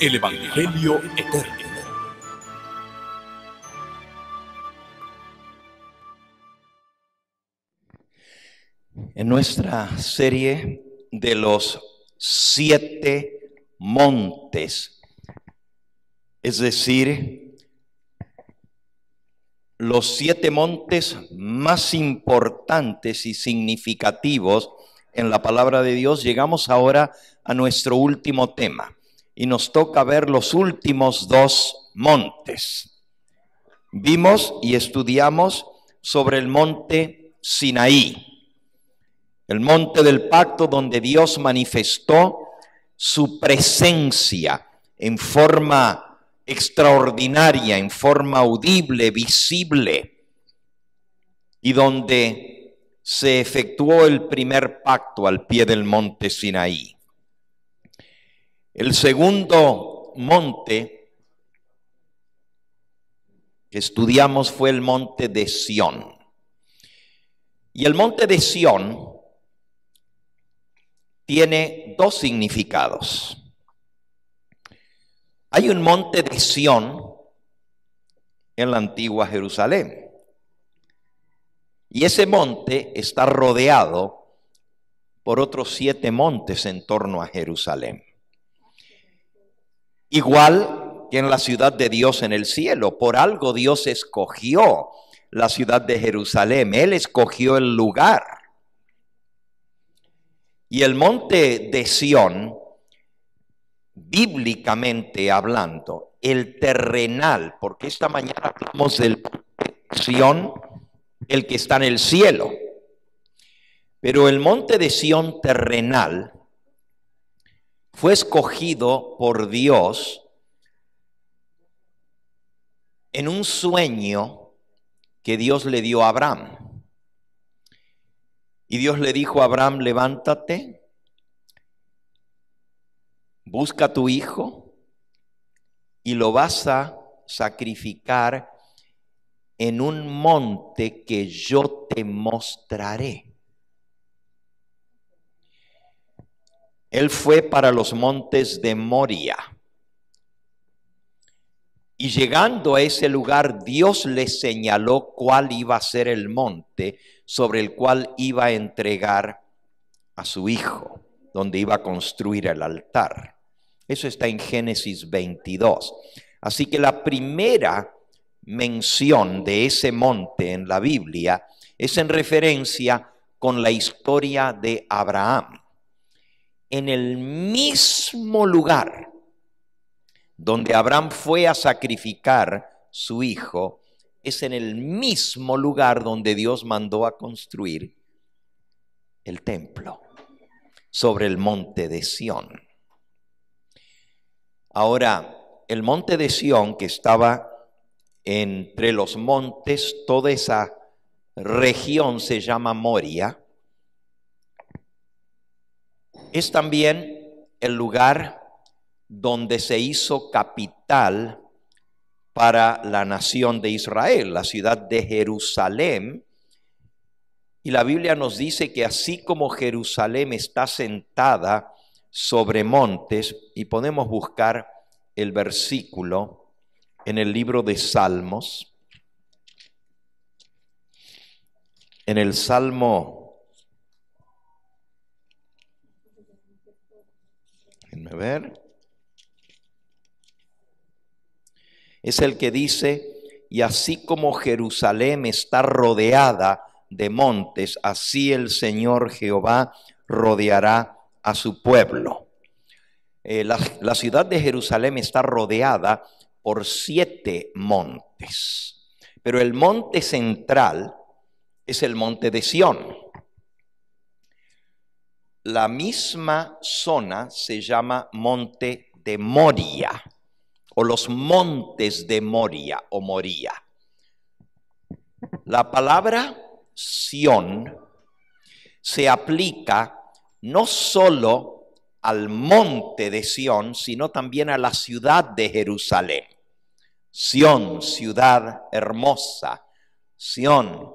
el Evangelio Eterno. En nuestra serie de los siete montes, es decir, los siete montes más importantes y significativos en la palabra de Dios, llegamos ahora a nuestro último tema y nos toca ver los últimos dos montes. Vimos y estudiamos sobre el monte Sinaí, el monte del pacto donde Dios manifestó su presencia en forma extraordinaria, en forma audible, visible, y donde se efectuó el primer pacto al pie del monte Sinaí. El segundo monte que estudiamos fue el monte de Sión. Y el monte de Sión tiene dos significados. Hay un monte de Sión en la antigua Jerusalén. Y ese monte está rodeado por otros siete montes en torno a Jerusalén. Igual que en la ciudad de Dios en el cielo, por algo Dios escogió la ciudad de Jerusalén, Él escogió el lugar. Y el monte de Sión, bíblicamente hablando, el terrenal, porque esta mañana hablamos del Sión, el que está en el cielo. Pero el monte de Sión terrenal fue escogido por Dios en un sueño que Dios le dio a Abraham. Y Dios le dijo a Abraham, levántate, busca tu hijo y lo vas a sacrificar en un monte que yo te mostraré. Él fue para los montes de Moria. Y llegando a ese lugar, Dios le señaló cuál iba a ser el monte sobre el cual iba a entregar a su hijo, donde iba a construir el altar. Eso está en Génesis 22. Así que la primera mención de ese monte en la Biblia es en referencia con la historia de Abraham en el mismo lugar donde Abraham fue a sacrificar su hijo, es en el mismo lugar donde Dios mandó a construir el templo, sobre el monte de Sión. Ahora, el monte de Sión, que estaba entre los montes, toda esa región se llama Moria, es también el lugar donde se hizo capital para la nación de Israel, la ciudad de Jerusalén. Y la Biblia nos dice que así como Jerusalén está sentada sobre montes, y podemos buscar el versículo en el libro de Salmos, en el Salmo Es el que dice, y así como Jerusalén está rodeada de montes, así el Señor Jehová rodeará a su pueblo. Eh, la, la ciudad de Jerusalén está rodeada por siete montes, pero el monte central es el monte de Sión la misma zona se llama Monte de Moria, o los montes de Moria o Moría. La palabra Sión se aplica no solo al monte de Sión, sino también a la ciudad de Jerusalén. Sión, ciudad hermosa. Sión,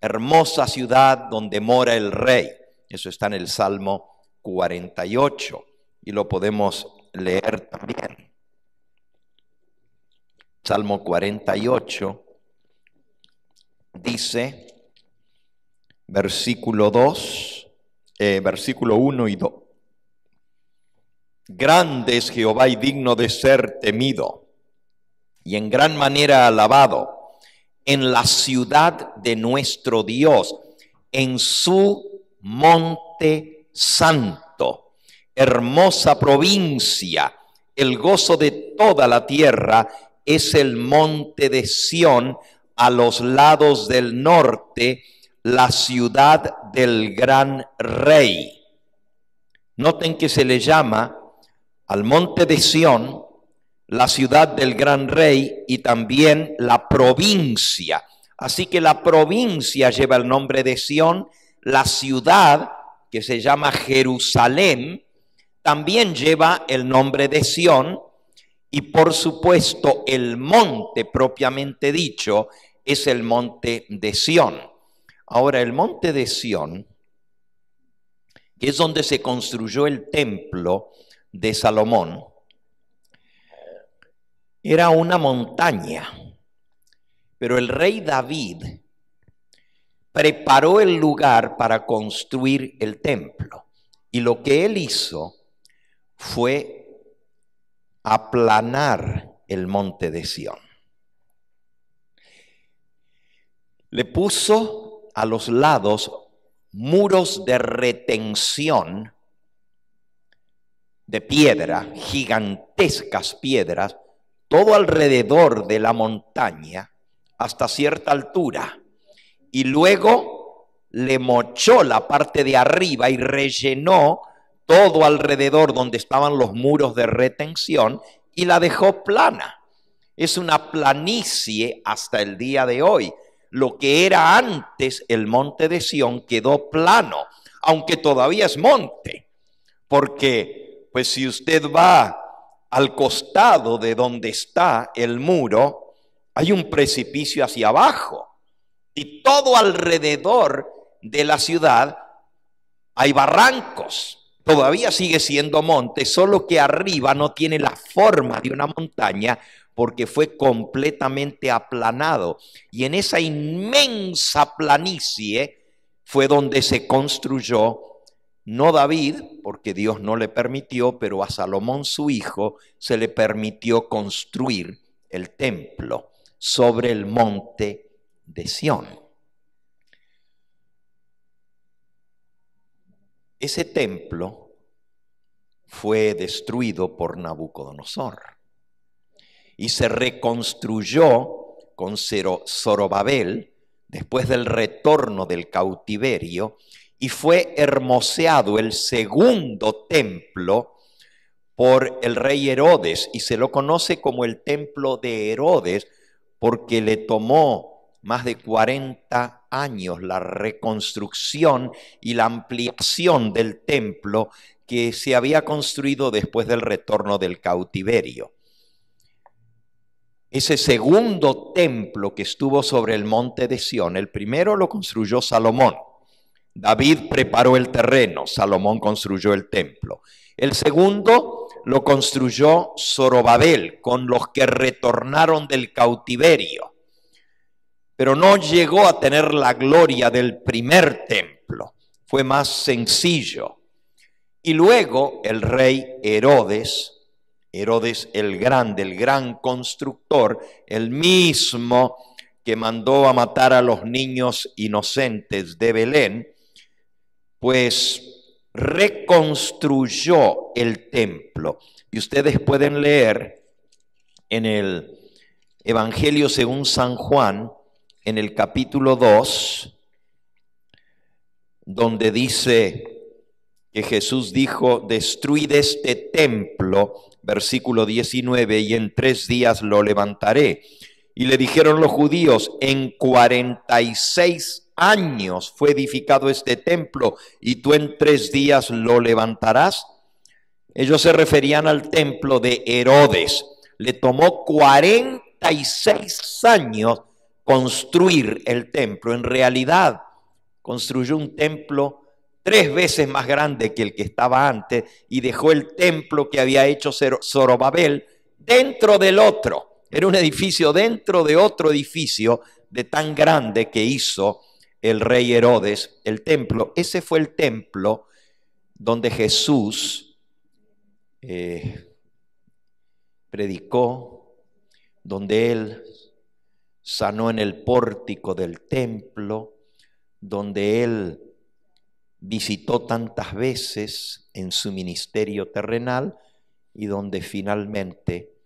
hermosa ciudad donde mora el rey. Eso está en el Salmo 48 y lo podemos leer también. Salmo 48 dice, versículo 2, eh, versículo 1 y 2. Grande es Jehová y digno de ser temido y en gran manera alabado en la ciudad de nuestro Dios, en su Monte Santo, hermosa provincia, el gozo de toda la tierra es el monte de Sión a los lados del norte, la ciudad del gran rey. Noten que se le llama al monte de Sión, la ciudad del gran rey y también la provincia. Así que la provincia lleva el nombre de Sión la ciudad que se llama Jerusalén también lleva el nombre de Sión y por supuesto el monte propiamente dicho es el monte de Sión. Ahora el monte de Sión, que es donde se construyó el templo de Salomón, era una montaña, pero el rey David preparó el lugar para construir el templo. Y lo que él hizo fue aplanar el monte de Sión. Le puso a los lados muros de retención de piedra, gigantescas piedras, todo alrededor de la montaña hasta cierta altura y luego le mochó la parte de arriba y rellenó todo alrededor donde estaban los muros de retención y la dejó plana. Es una planicie hasta el día de hoy. Lo que era antes el monte de Sión quedó plano, aunque todavía es monte, porque pues si usted va al costado de donde está el muro, hay un precipicio hacia abajo y todo alrededor de la ciudad hay barrancos. Todavía sigue siendo monte, solo que arriba no tiene la forma de una montaña porque fue completamente aplanado. Y en esa inmensa planicie fue donde se construyó, no David, porque Dios no le permitió, pero a Salomón su hijo se le permitió construir el templo sobre el monte de Sión. Ese templo fue destruido por Nabucodonosor y se reconstruyó con Zorobabel después del retorno del cautiverio y fue hermoseado el segundo templo por el rey Herodes y se lo conoce como el templo de Herodes porque le tomó más de 40 años la reconstrucción y la ampliación del templo que se había construido después del retorno del cautiverio. Ese segundo templo que estuvo sobre el monte de Sión, el primero lo construyó Salomón. David preparó el terreno, Salomón construyó el templo. El segundo lo construyó Zorobabel con los que retornaron del cautiverio pero no llegó a tener la gloria del primer templo. Fue más sencillo. Y luego el rey Herodes, Herodes el Grande, el gran constructor, el mismo que mandó a matar a los niños inocentes de Belén, pues reconstruyó el templo. Y ustedes pueden leer en el Evangelio según San Juan, en el capítulo 2, donde dice que Jesús dijo, destruid este templo, versículo 19, y en tres días lo levantaré. Y le dijeron los judíos, en 46 años fue edificado este templo y tú en tres días lo levantarás. Ellos se referían al templo de Herodes. Le tomó 46 años construir el templo. En realidad, construyó un templo tres veces más grande que el que estaba antes y dejó el templo que había hecho Zorobabel dentro del otro. Era un edificio dentro de otro edificio de tan grande que hizo el rey Herodes el templo. Ese fue el templo donde Jesús eh, predicó, donde él sanó en el pórtico del templo, donde él visitó tantas veces en su ministerio terrenal y donde finalmente,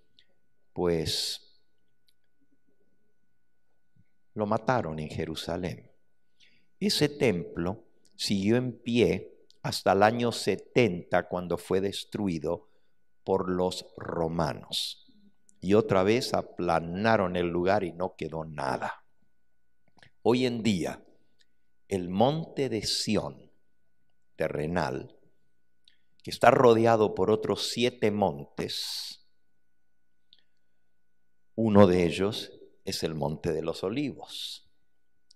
pues, lo mataron en Jerusalén. Ese templo siguió en pie hasta el año 70 cuando fue destruido por los romanos y otra vez aplanaron el lugar y no quedó nada. Hoy en día, el monte de Sión, terrenal, que está rodeado por otros siete montes, uno de ellos es el monte de los olivos,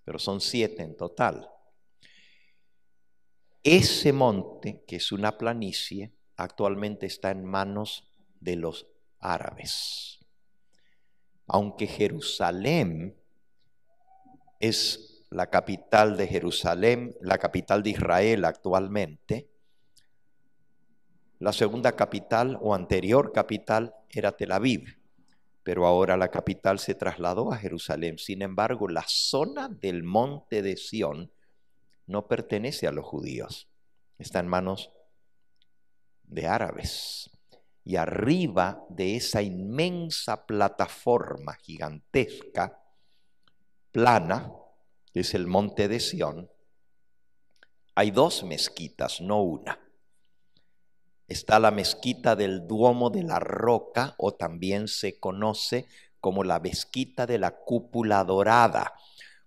pero son siete en total. Ese monte, que es una planicie, actualmente está en manos de los árabes aunque Jerusalén es la capital de Jerusalén, la capital de Israel actualmente, la segunda capital o anterior capital era Tel Aviv, pero ahora la capital se trasladó a Jerusalén. Sin embargo, la zona del monte de Sión no pertenece a los judíos, está en manos de árabes y arriba de esa inmensa plataforma gigantesca, plana, que es el monte de Sión, hay dos mezquitas, no una. Está la mezquita del Duomo de la Roca, o también se conoce como la mezquita de la cúpula dorada,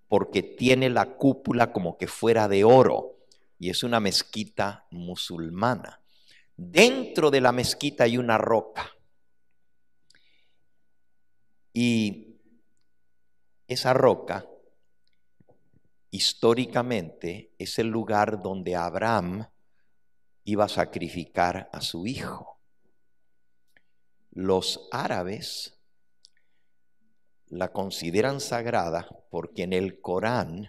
porque tiene la cúpula como que fuera de oro, y es una mezquita musulmana. Dentro de la mezquita hay una roca. Y esa roca, históricamente, es el lugar donde Abraham iba a sacrificar a su hijo. Los árabes la consideran sagrada porque en el Corán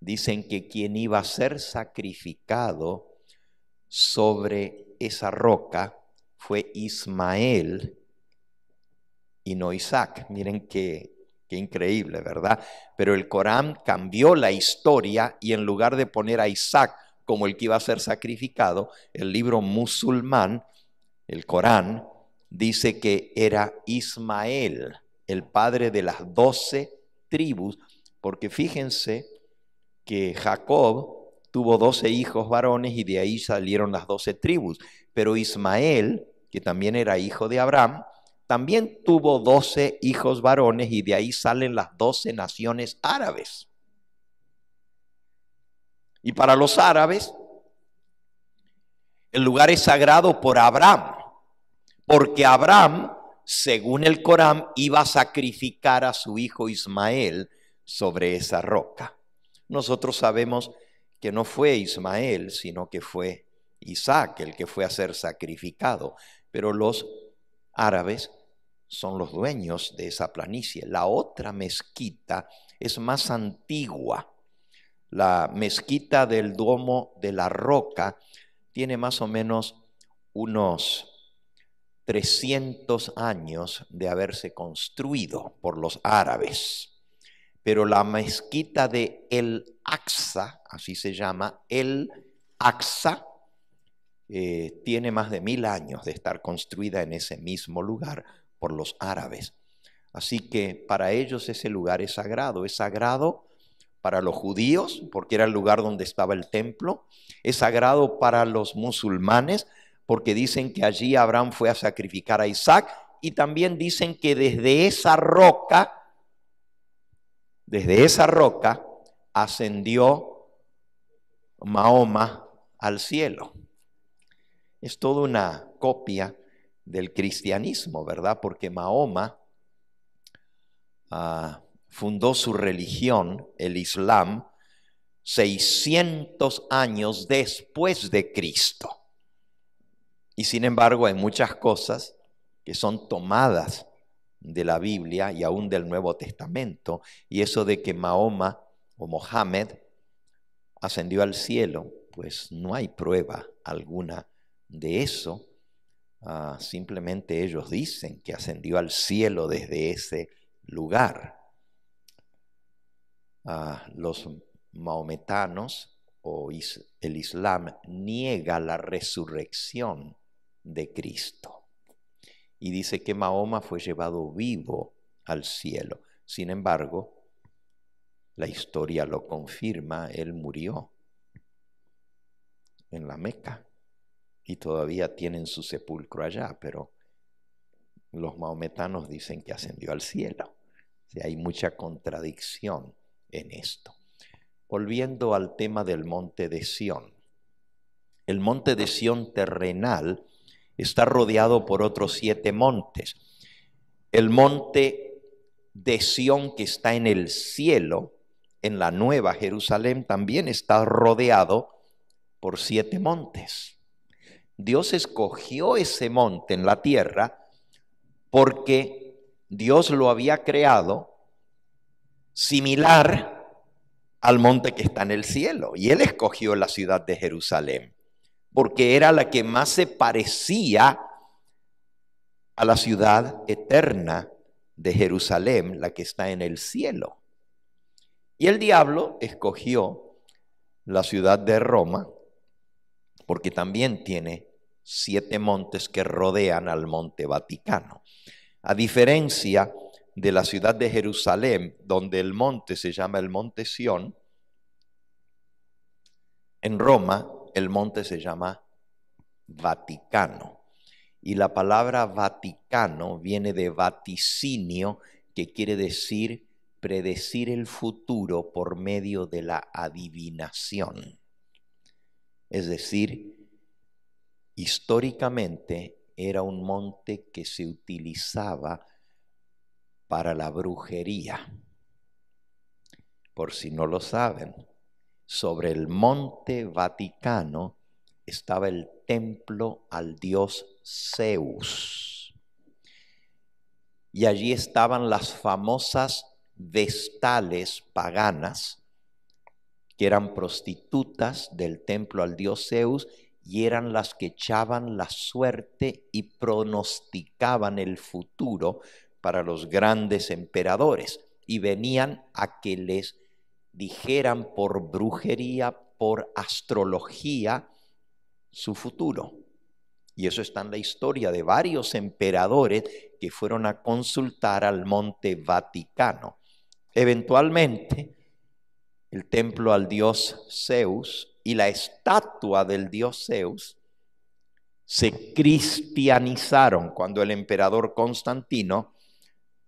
dicen que quien iba a ser sacrificado sobre esa roca fue Ismael y no Isaac. Miren qué, qué increíble, ¿verdad? Pero el Corán cambió la historia y en lugar de poner a Isaac como el que iba a ser sacrificado, el libro musulmán, el Corán, dice que era Ismael, el padre de las doce tribus, porque fíjense que Jacob tuvo doce hijos varones y de ahí salieron las doce tribus. Pero Ismael, que también era hijo de Abraham, también tuvo doce hijos varones y de ahí salen las doce naciones árabes. Y para los árabes, el lugar es sagrado por Abraham, porque Abraham, según el Corán, iba a sacrificar a su hijo Ismael sobre esa roca. Nosotros sabemos que no fue Ismael, sino que fue Isaac el que fue a ser sacrificado. Pero los árabes son los dueños de esa planicie. La otra mezquita es más antigua. La mezquita del Duomo de la Roca tiene más o menos unos 300 años de haberse construido por los árabes pero la mezquita de El Aqsa, así se llama, El Aqsa, eh, tiene más de mil años de estar construida en ese mismo lugar por los árabes. Así que para ellos ese lugar es sagrado, es sagrado para los judíos, porque era el lugar donde estaba el templo, es sagrado para los musulmanes, porque dicen que allí Abraham fue a sacrificar a Isaac, y también dicen que desde esa roca, desde esa roca ascendió Mahoma al cielo. Es toda una copia del cristianismo, ¿verdad? Porque Mahoma ah, fundó su religión, el Islam, 600 años después de Cristo. Y sin embargo hay muchas cosas que son tomadas de la Biblia y aún del Nuevo Testamento, y eso de que Mahoma o Mohammed ascendió al cielo, pues no hay prueba alguna de eso. Ah, simplemente ellos dicen que ascendió al cielo desde ese lugar. Ah, los maometanos o el Islam niega la resurrección de Cristo y dice que Mahoma fue llevado vivo al cielo. Sin embargo, la historia lo confirma, él murió en la Meca y todavía tienen su sepulcro allá, pero los maometanos dicen que ascendió al cielo. hay mucha contradicción en esto. Volviendo al tema del monte de Sión. El monte de Sión terrenal está rodeado por otros siete montes. El monte de Sión que está en el cielo, en la nueva Jerusalén, también está rodeado por siete montes. Dios escogió ese monte en la tierra porque Dios lo había creado similar al monte que está en el cielo. Y Él escogió la ciudad de Jerusalén porque era la que más se parecía a la ciudad eterna de Jerusalén, la que está en el cielo. Y el diablo escogió la ciudad de Roma, porque también tiene siete montes que rodean al monte Vaticano. A diferencia de la ciudad de Jerusalén, donde el monte se llama el monte Sión, en Roma el monte se llama Vaticano. Y la palabra Vaticano viene de vaticinio, que quiere decir predecir el futuro por medio de la adivinación. Es decir, históricamente era un monte que se utilizaba para la brujería, por si no lo saben sobre el monte Vaticano estaba el templo al dios Zeus. Y allí estaban las famosas vestales paganas, que eran prostitutas del templo al dios Zeus y eran las que echaban la suerte y pronosticaban el futuro para los grandes emperadores y venían a que les dijeran por brujería, por astrología, su futuro. Y eso está en la historia de varios emperadores que fueron a consultar al monte Vaticano. Eventualmente, el templo al dios Zeus y la estatua del dios Zeus se cristianizaron cuando el emperador Constantino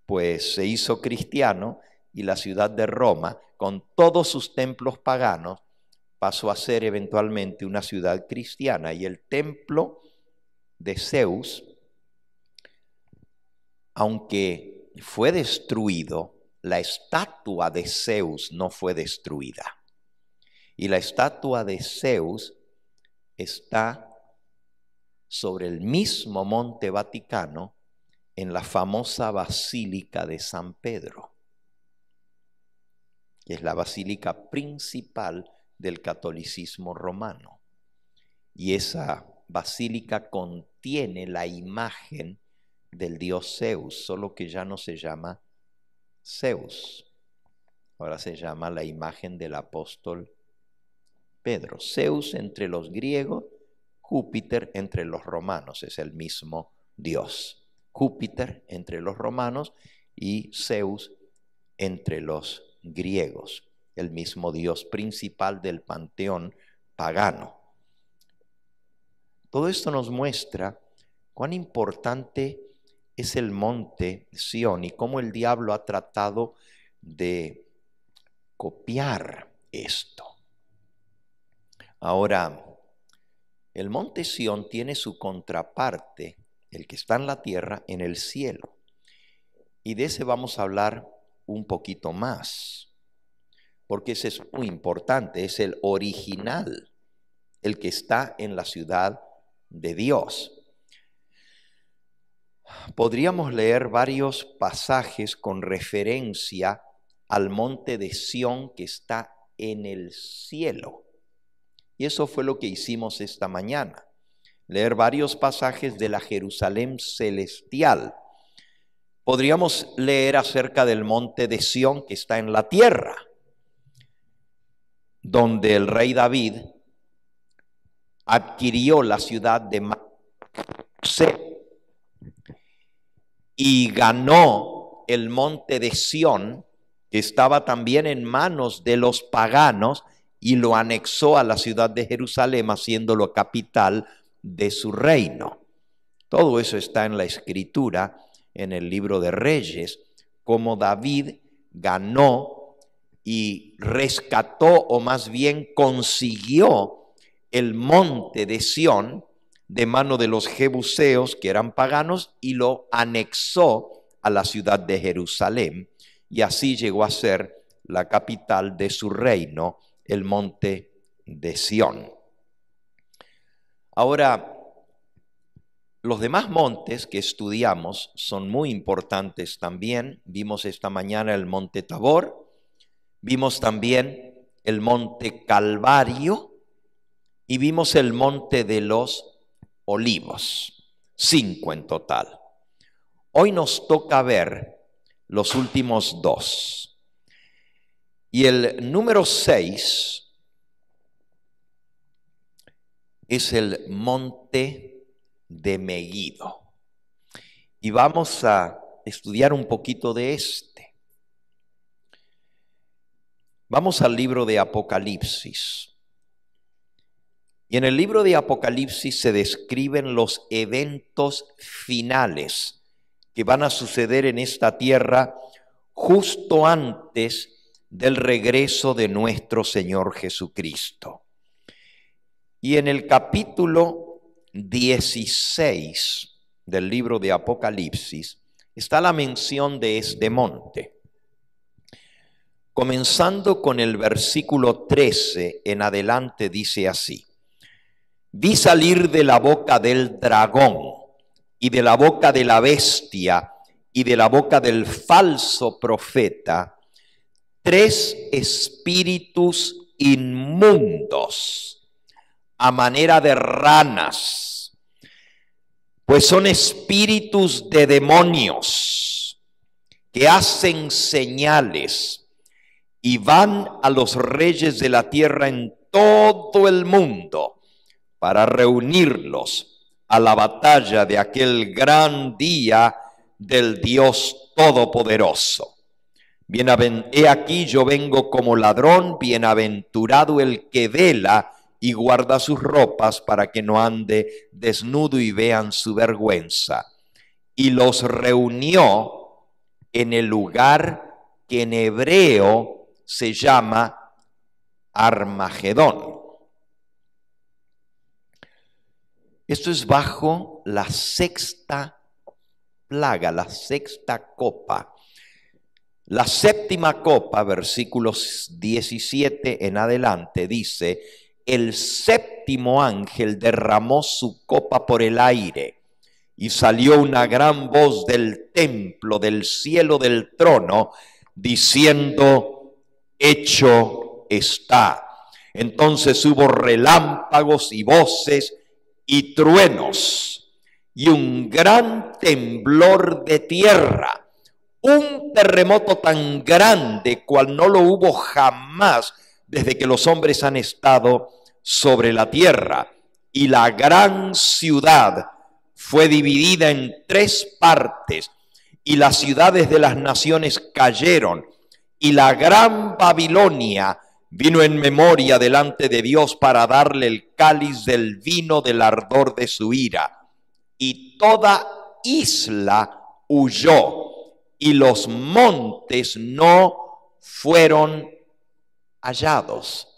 pues se hizo cristiano y la ciudad de Roma, con todos sus templos paganos, pasó a ser eventualmente una ciudad cristiana y el templo de Zeus, aunque fue destruido, la estatua de Zeus no fue destruida. Y la estatua de Zeus está sobre el mismo monte Vaticano en la famosa basílica de San Pedro que es la basílica principal del catolicismo romano. Y esa basílica contiene la imagen del dios Zeus, solo que ya no se llama Zeus. Ahora se llama la imagen del apóstol Pedro. Zeus entre los griegos, Júpiter entre los romanos, es el mismo dios. Júpiter entre los romanos y Zeus entre los griegos, el mismo Dios principal del panteón pagano. Todo esto nos muestra cuán importante es el monte Sión y cómo el diablo ha tratado de copiar esto. Ahora, el monte Sión tiene su contraparte, el que está en la tierra, en el cielo. Y de ese vamos a hablar un poquito más, porque ese es muy importante, es el original, el que está en la ciudad de Dios. Podríamos leer varios pasajes con referencia al monte de Sión que está en el cielo. Y eso fue lo que hicimos esta mañana. Leer varios pasajes de la Jerusalén celestial podríamos leer acerca del monte de Sión que está en la tierra, donde el rey David adquirió la ciudad de Macse y ganó el monte de Sión, que estaba también en manos de los paganos, y lo anexó a la ciudad de Jerusalén, haciéndolo capital de su reino. Todo eso está en la escritura en el libro de Reyes, cómo David ganó y rescató, o más bien consiguió, el monte de Sión de mano de los jebuseos, que eran paganos, y lo anexó a la ciudad de Jerusalén. Y así llegó a ser la capital de su reino, el monte de Sión. Ahora, los demás montes que estudiamos son muy importantes también. Vimos esta mañana el monte Tabor, vimos también el monte Calvario y vimos el monte de los olivos, cinco en total. Hoy nos toca ver los últimos dos. Y el número seis es el monte de Meguido. Y vamos a estudiar un poquito de este. Vamos al libro de Apocalipsis. Y en el libro de Apocalipsis se describen los eventos finales que van a suceder en esta tierra justo antes del regreso de nuestro Señor Jesucristo. Y en el capítulo 16 del libro de Apocalipsis está la mención de este monte. Comenzando con el versículo 13 en adelante dice así, vi salir de la boca del dragón y de la boca de la bestia y de la boca del falso profeta tres espíritus inmundos a manera de ranas, pues son espíritus de demonios que hacen señales y van a los reyes de la tierra en todo el mundo para reunirlos a la batalla de aquel gran día del Dios Todopoderoso. Bien, he aquí yo vengo como ladrón, bienaventurado el que vela y guarda sus ropas para que no ande desnudo y vean su vergüenza. Y los reunió en el lugar que en hebreo se llama Armagedón. Esto es bajo la sexta plaga, la sexta copa. La séptima copa, versículos 17 en adelante, dice, el séptimo ángel derramó su copa por el aire y salió una gran voz del templo, del cielo, del trono, diciendo, hecho está. Entonces hubo relámpagos y voces y truenos y un gran temblor de tierra, un terremoto tan grande cual no lo hubo jamás desde que los hombres han estado sobre la tierra. Y la gran ciudad fue dividida en tres partes, y las ciudades de las naciones cayeron, y la gran Babilonia vino en memoria delante de Dios para darle el cáliz del vino del ardor de su ira. Y toda isla huyó, y los montes no fueron hallados.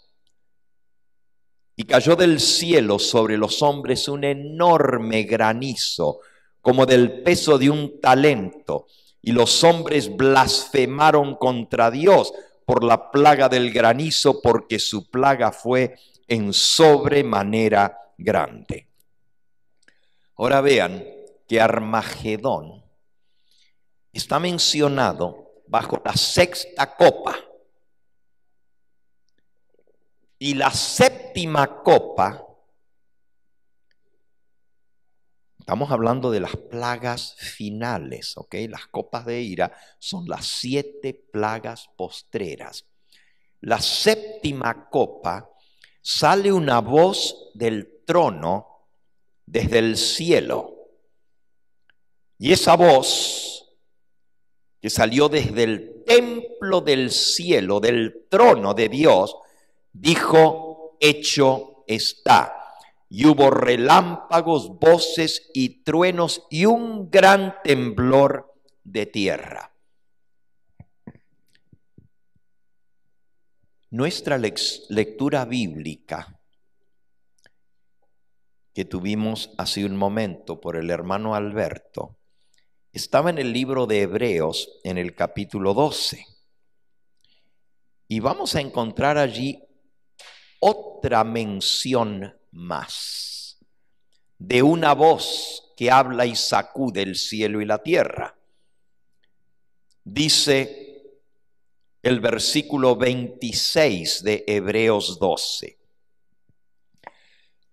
Y cayó del cielo sobre los hombres un enorme granizo, como del peso de un talento. Y los hombres blasfemaron contra Dios por la plaga del granizo, porque su plaga fue en sobremanera grande. Ahora vean que Armagedón está mencionado bajo la sexta copa y la séptima copa, estamos hablando de las plagas finales, ¿ok? Las copas de ira son las siete plagas postreras. La séptima copa sale una voz del trono desde el cielo. Y esa voz que salió desde el templo del cielo, del trono de Dios, dijo, hecho está. Y hubo relámpagos, voces y truenos y un gran temblor de tierra. Nuestra lectura bíblica que tuvimos hace un momento por el hermano Alberto estaba en el libro de Hebreos en el capítulo 12. Y vamos a encontrar allí otra mención más de una voz que habla y sacude el cielo y la tierra. Dice el versículo 26 de Hebreos 12.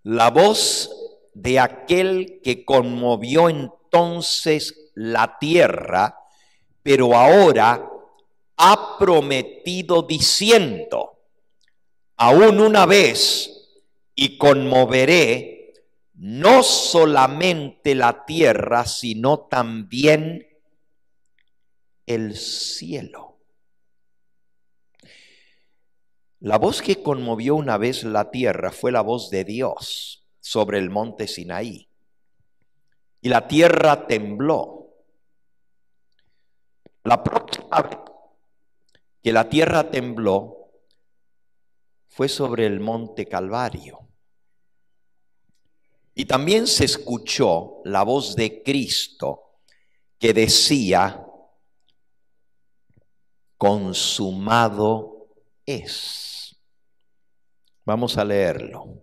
La voz de aquel que conmovió entonces la tierra, pero ahora ha prometido diciendo, aún una vez y conmoveré no solamente la tierra, sino también el cielo. La voz que conmovió una vez la tierra fue la voz de Dios sobre el monte Sinaí. Y la tierra tembló. La próxima vez que la tierra tembló, fue sobre el monte Calvario. Y también se escuchó la voz de Cristo que decía, consumado es. Vamos a leerlo.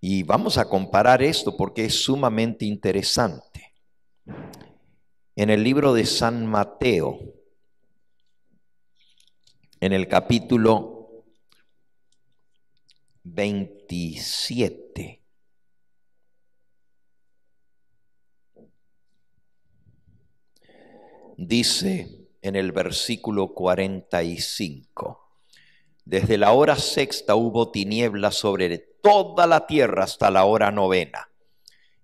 Y vamos a comparar esto porque es sumamente interesante. En el libro de San Mateo, en el capítulo 27. Dice en el versículo 45, desde la hora sexta hubo tinieblas sobre toda la tierra hasta la hora novena.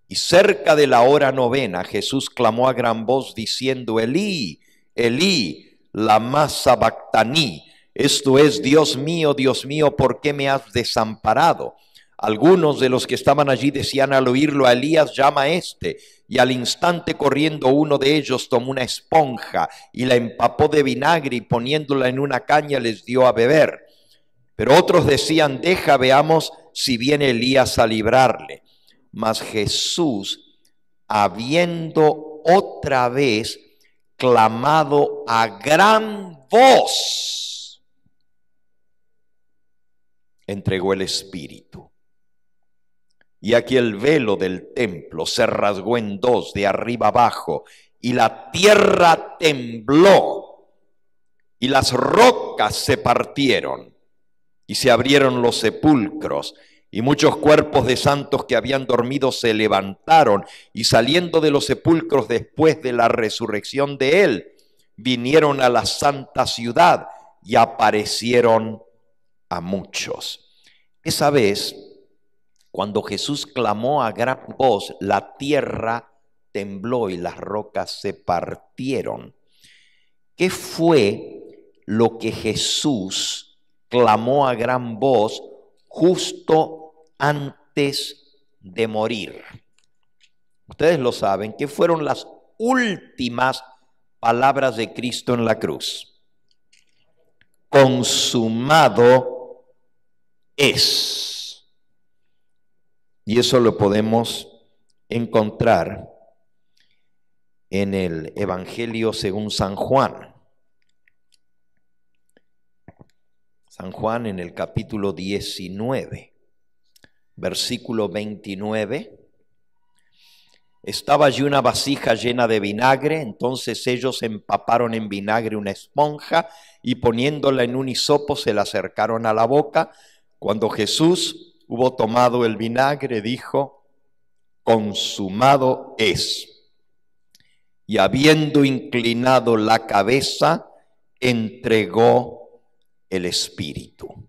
Y cerca de la hora novena Jesús clamó a gran voz diciendo, Elí, Elí, la masa bactaní esto es, Dios mío, Dios mío, ¿por qué me has desamparado? Algunos de los que estaban allí decían al oírlo a Elías, llama a este. Y al instante corriendo uno de ellos tomó una esponja y la empapó de vinagre y poniéndola en una caña les dio a beber. Pero otros decían, deja, veamos si viene Elías a librarle. Mas Jesús, habiendo otra vez clamado a gran voz, entregó el Espíritu. Y aquí el velo del templo se rasgó en dos de arriba abajo y la tierra tembló y las rocas se partieron y se abrieron los sepulcros y muchos cuerpos de santos que habían dormido se levantaron y saliendo de los sepulcros después de la resurrección de él, vinieron a la santa ciudad y aparecieron muchos. Esa vez, cuando Jesús clamó a gran voz, la tierra tembló y las rocas se partieron. ¿Qué fue lo que Jesús clamó a gran voz justo antes de morir? Ustedes lo saben, ¿qué fueron las últimas palabras de Cristo en la cruz? Consumado es. Y eso lo podemos encontrar en el Evangelio según San Juan. San Juan en el capítulo 19, versículo 29. Estaba allí una vasija llena de vinagre, entonces ellos empaparon en vinagre una esponja y poniéndola en un hisopo se la acercaron a la boca cuando Jesús hubo tomado el vinagre, dijo, consumado es. Y habiendo inclinado la cabeza, entregó el Espíritu.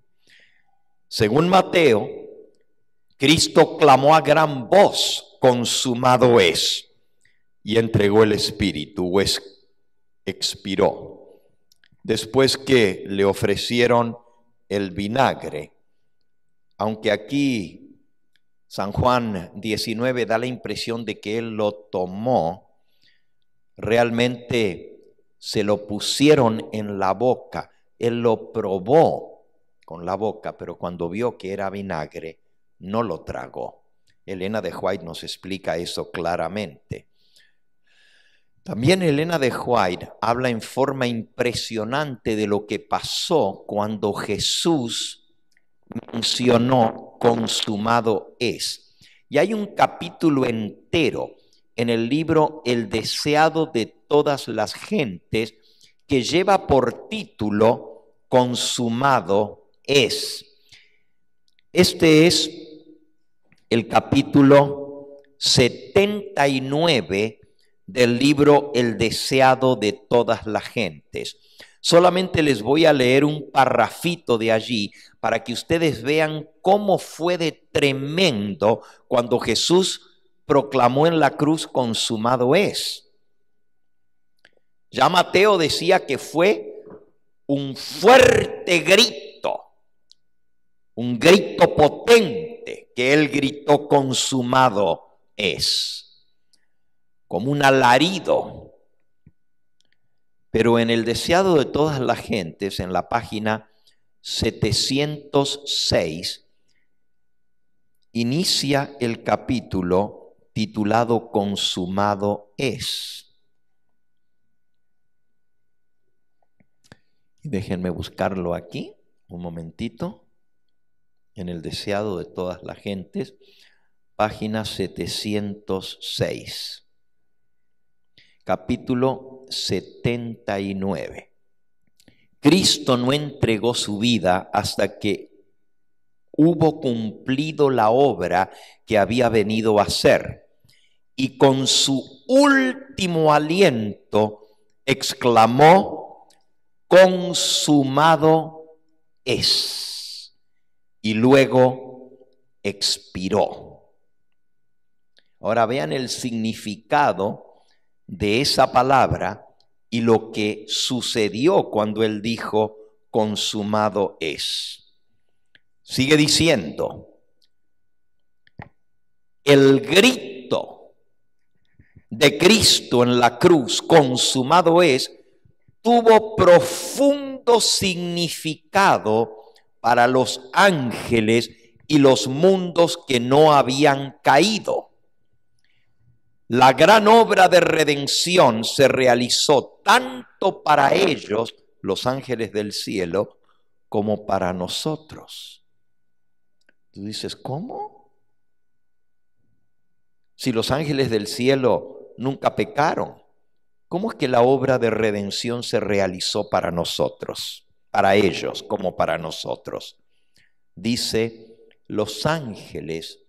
Según Mateo, Cristo clamó a gran voz, consumado es, y entregó el Espíritu, o es, expiró. Después que le ofrecieron el vinagre, aunque aquí San Juan 19 da la impresión de que él lo tomó, realmente se lo pusieron en la boca, él lo probó con la boca, pero cuando vio que era vinagre, no lo tragó. Elena de White nos explica eso claramente. También Elena de White habla en forma impresionante de lo que pasó cuando Jesús mencionó consumado es. Y hay un capítulo entero en el libro El deseado de todas las gentes que lleva por título consumado es. Este es el capítulo 79 del libro El deseado de todas las gentes. Solamente les voy a leer un parrafito de allí para que ustedes vean cómo fue de tremendo cuando Jesús proclamó en la cruz consumado es. Ya Mateo decía que fue un fuerte grito, un grito potente que él gritó consumado es, como un alarido. Pero en el deseado de todas las gentes, en la página 706 inicia el capítulo titulado Consumado es. déjenme buscarlo aquí un momentito, en el deseado de todas las gentes, página 706, capítulo 79. Cristo no entregó su vida hasta que hubo cumplido la obra que había venido a hacer. Y con su último aliento exclamó, consumado es. Y luego expiró. Ahora vean el significado de esa palabra y lo que sucedió cuando él dijo, consumado es. Sigue diciendo, el grito de Cristo en la cruz, consumado es, tuvo profundo significado para los ángeles y los mundos que no habían caído. La gran obra de redención se realizó tanto para ellos, los ángeles del cielo, como para nosotros. Tú dices, ¿cómo? Si los ángeles del cielo nunca pecaron, ¿cómo es que la obra de redención se realizó para nosotros, para ellos como para nosotros? Dice, los ángeles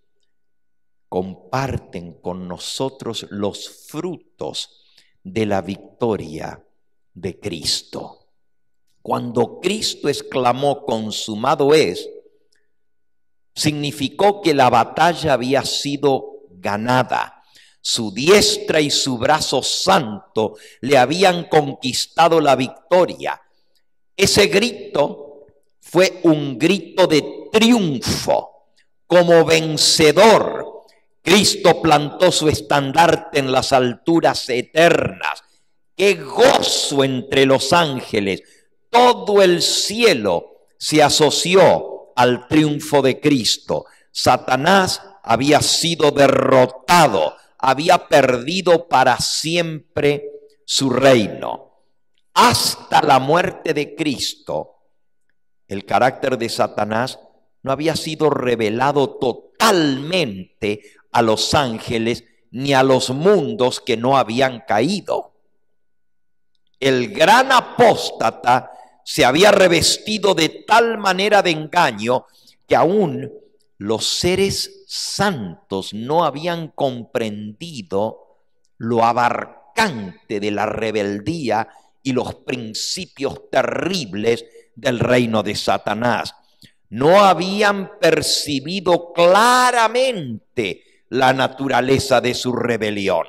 comparten con nosotros los frutos de la victoria de Cristo. Cuando Cristo exclamó consumado es, significó que la batalla había sido ganada. Su diestra y su brazo santo le habían conquistado la victoria. Ese grito fue un grito de triunfo como vencedor Cristo plantó su estandarte en las alturas eternas. ¡Qué gozo entre los ángeles! Todo el cielo se asoció al triunfo de Cristo. Satanás había sido derrotado, había perdido para siempre su reino. Hasta la muerte de Cristo, el carácter de Satanás no había sido revelado totalmente a los ángeles ni a los mundos que no habían caído. El gran apóstata se había revestido de tal manera de engaño que aún los seres santos no habían comprendido lo abarcante de la rebeldía y los principios terribles del reino de Satanás. No habían percibido claramente la naturaleza de su rebelión.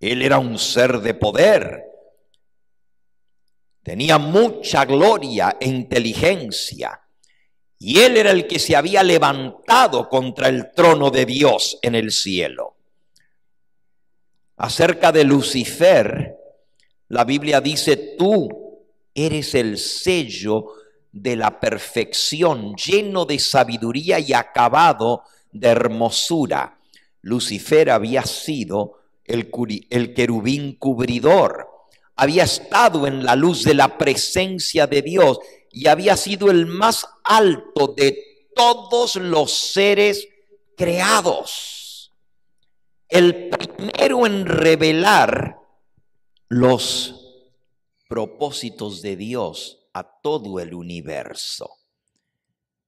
Él era un ser de poder, tenía mucha gloria e inteligencia, y él era el que se había levantado contra el trono de Dios en el cielo. Acerca de Lucifer, la Biblia dice, tú eres el sello de la perfección, lleno de sabiduría y acabado de hermosura. Lucifer había sido el, el querubín cubridor, había estado en la luz de la presencia de Dios y había sido el más alto de todos los seres creados. El primero en revelar los propósitos de Dios a todo el universo.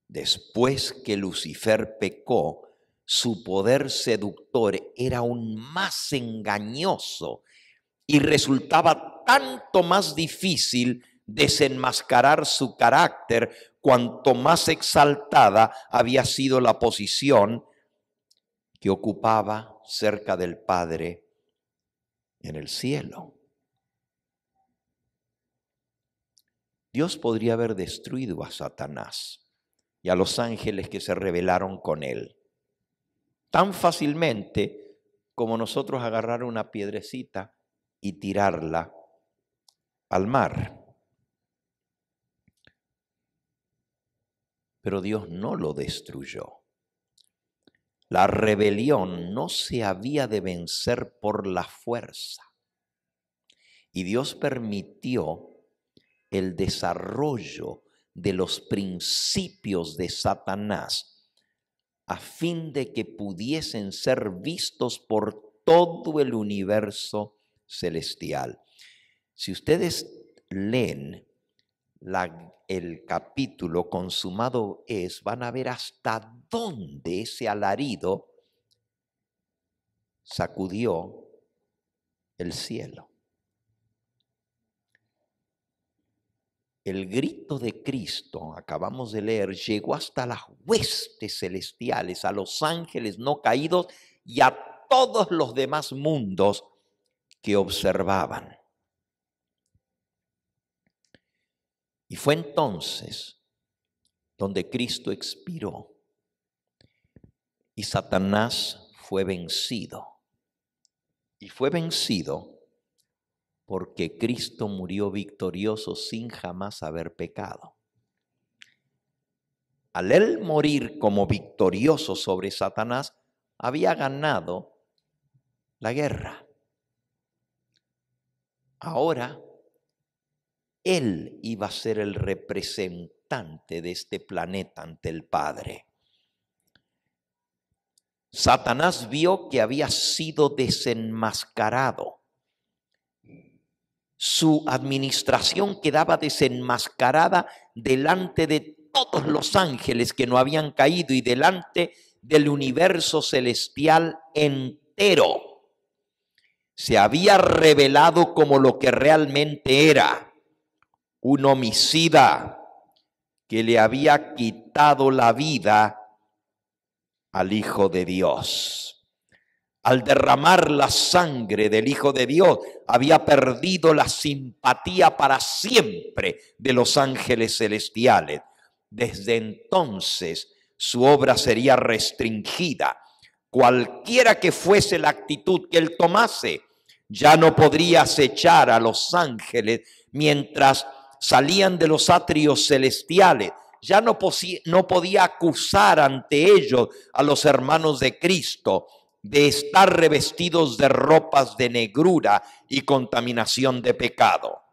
Después que Lucifer pecó, su poder seductor era aún más engañoso y resultaba tanto más difícil desenmascarar su carácter cuanto más exaltada había sido la posición que ocupaba cerca del Padre en el cielo. Dios podría haber destruido a Satanás, y a los ángeles que se rebelaron con él. Tan fácilmente como nosotros agarrar una piedrecita y tirarla al mar. Pero Dios no lo destruyó. La rebelión no se había de vencer por la fuerza. Y Dios permitió el desarrollo de los principios de Satanás, a fin de que pudiesen ser vistos por todo el universo celestial. Si ustedes leen el capítulo consumado es, van a ver hasta dónde ese alarido sacudió el cielo. el grito de Cristo, acabamos de leer, llegó hasta las huestes celestiales, a los ángeles no caídos y a todos los demás mundos que observaban. Y fue entonces donde Cristo expiró y Satanás fue vencido. Y fue vencido porque Cristo murió victorioso sin jamás haber pecado. Al él morir como victorioso sobre Satanás, había ganado la guerra. Ahora, él iba a ser el representante de este planeta ante el Padre. Satanás vio que había sido desenmascarado su administración quedaba desenmascarada delante de todos los ángeles que no habían caído y delante del universo celestial entero. Se había revelado como lo que realmente era, un homicida que le había quitado la vida al Hijo de Dios al derramar la sangre del Hijo de Dios, había perdido la simpatía para siempre de los ángeles celestiales. Desde entonces su obra sería restringida. Cualquiera que fuese la actitud que él tomase, ya no podría acechar a los ángeles mientras salían de los atrios celestiales. Ya no, no podía acusar ante ellos a los hermanos de Cristo de estar revestidos de ropas de negrura y contaminación de pecado.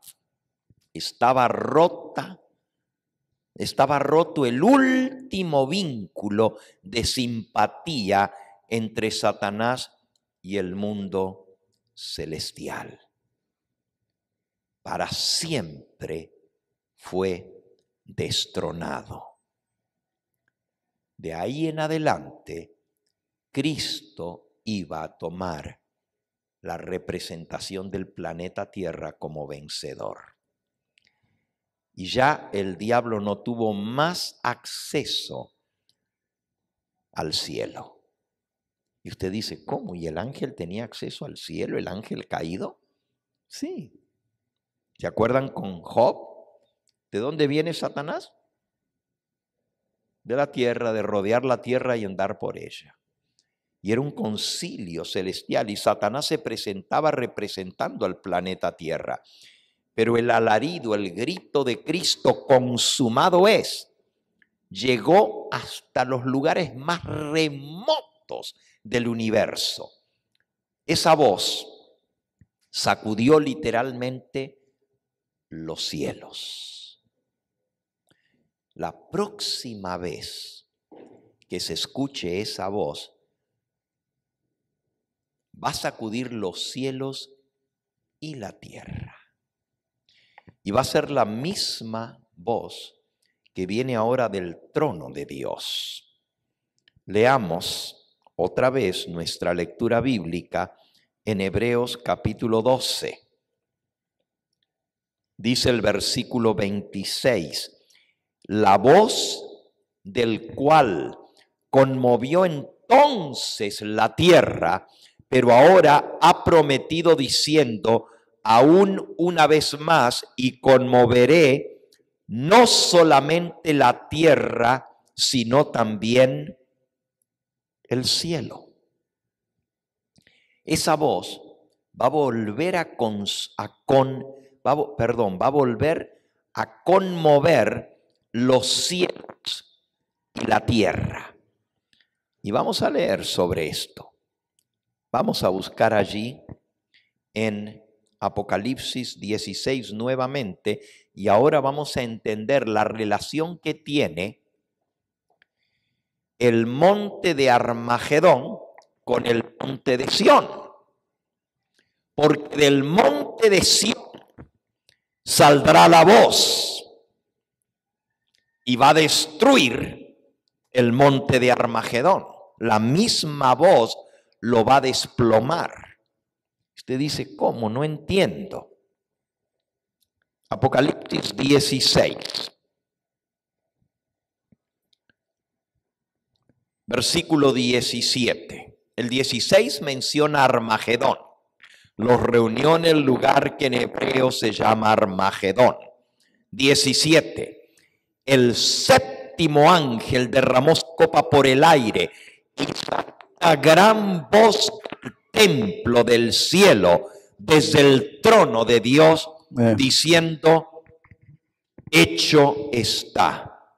Estaba rota, estaba roto el último vínculo de simpatía entre Satanás y el mundo celestial. Para siempre fue destronado. De ahí en adelante, Cristo iba a tomar la representación del planeta Tierra como vencedor. Y ya el diablo no tuvo más acceso al cielo. Y usted dice, ¿cómo? ¿Y el ángel tenía acceso al cielo, el ángel caído? Sí. ¿Se acuerdan con Job? ¿De dónde viene Satanás? De la tierra, de rodear la tierra y andar por ella y era un concilio celestial y Satanás se presentaba representando al planeta Tierra. Pero el alarido, el grito de Cristo consumado es, llegó hasta los lugares más remotos del universo. Esa voz sacudió literalmente los cielos. La próxima vez que se escuche esa voz, va a sacudir los cielos y la tierra. Y va a ser la misma voz que viene ahora del trono de Dios. Leamos otra vez nuestra lectura bíblica en Hebreos capítulo 12. Dice el versículo 26, la voz del cual conmovió entonces la tierra pero ahora ha prometido diciendo, aún una vez más, y conmoveré no solamente la tierra, sino también el cielo. Esa voz va a volver a, con, perdón, va a volver a conmover los cielos y la tierra. Y vamos a leer sobre esto. Vamos a buscar allí en Apocalipsis 16 nuevamente y ahora vamos a entender la relación que tiene el monte de Armagedón con el monte de Sión. Porque del monte de Sión saldrá la voz y va a destruir el monte de Armagedón. La misma voz lo va a desplomar. Usted dice, ¿cómo? No entiendo. Apocalipsis 16. Versículo 17. El 16 menciona Armagedón. Los reunió en el lugar que en hebreo se llama Armagedón. 17. El séptimo ángel derramó copa por el aire y a gran voz templo del cielo desde el trono de Dios eh. diciendo, hecho está,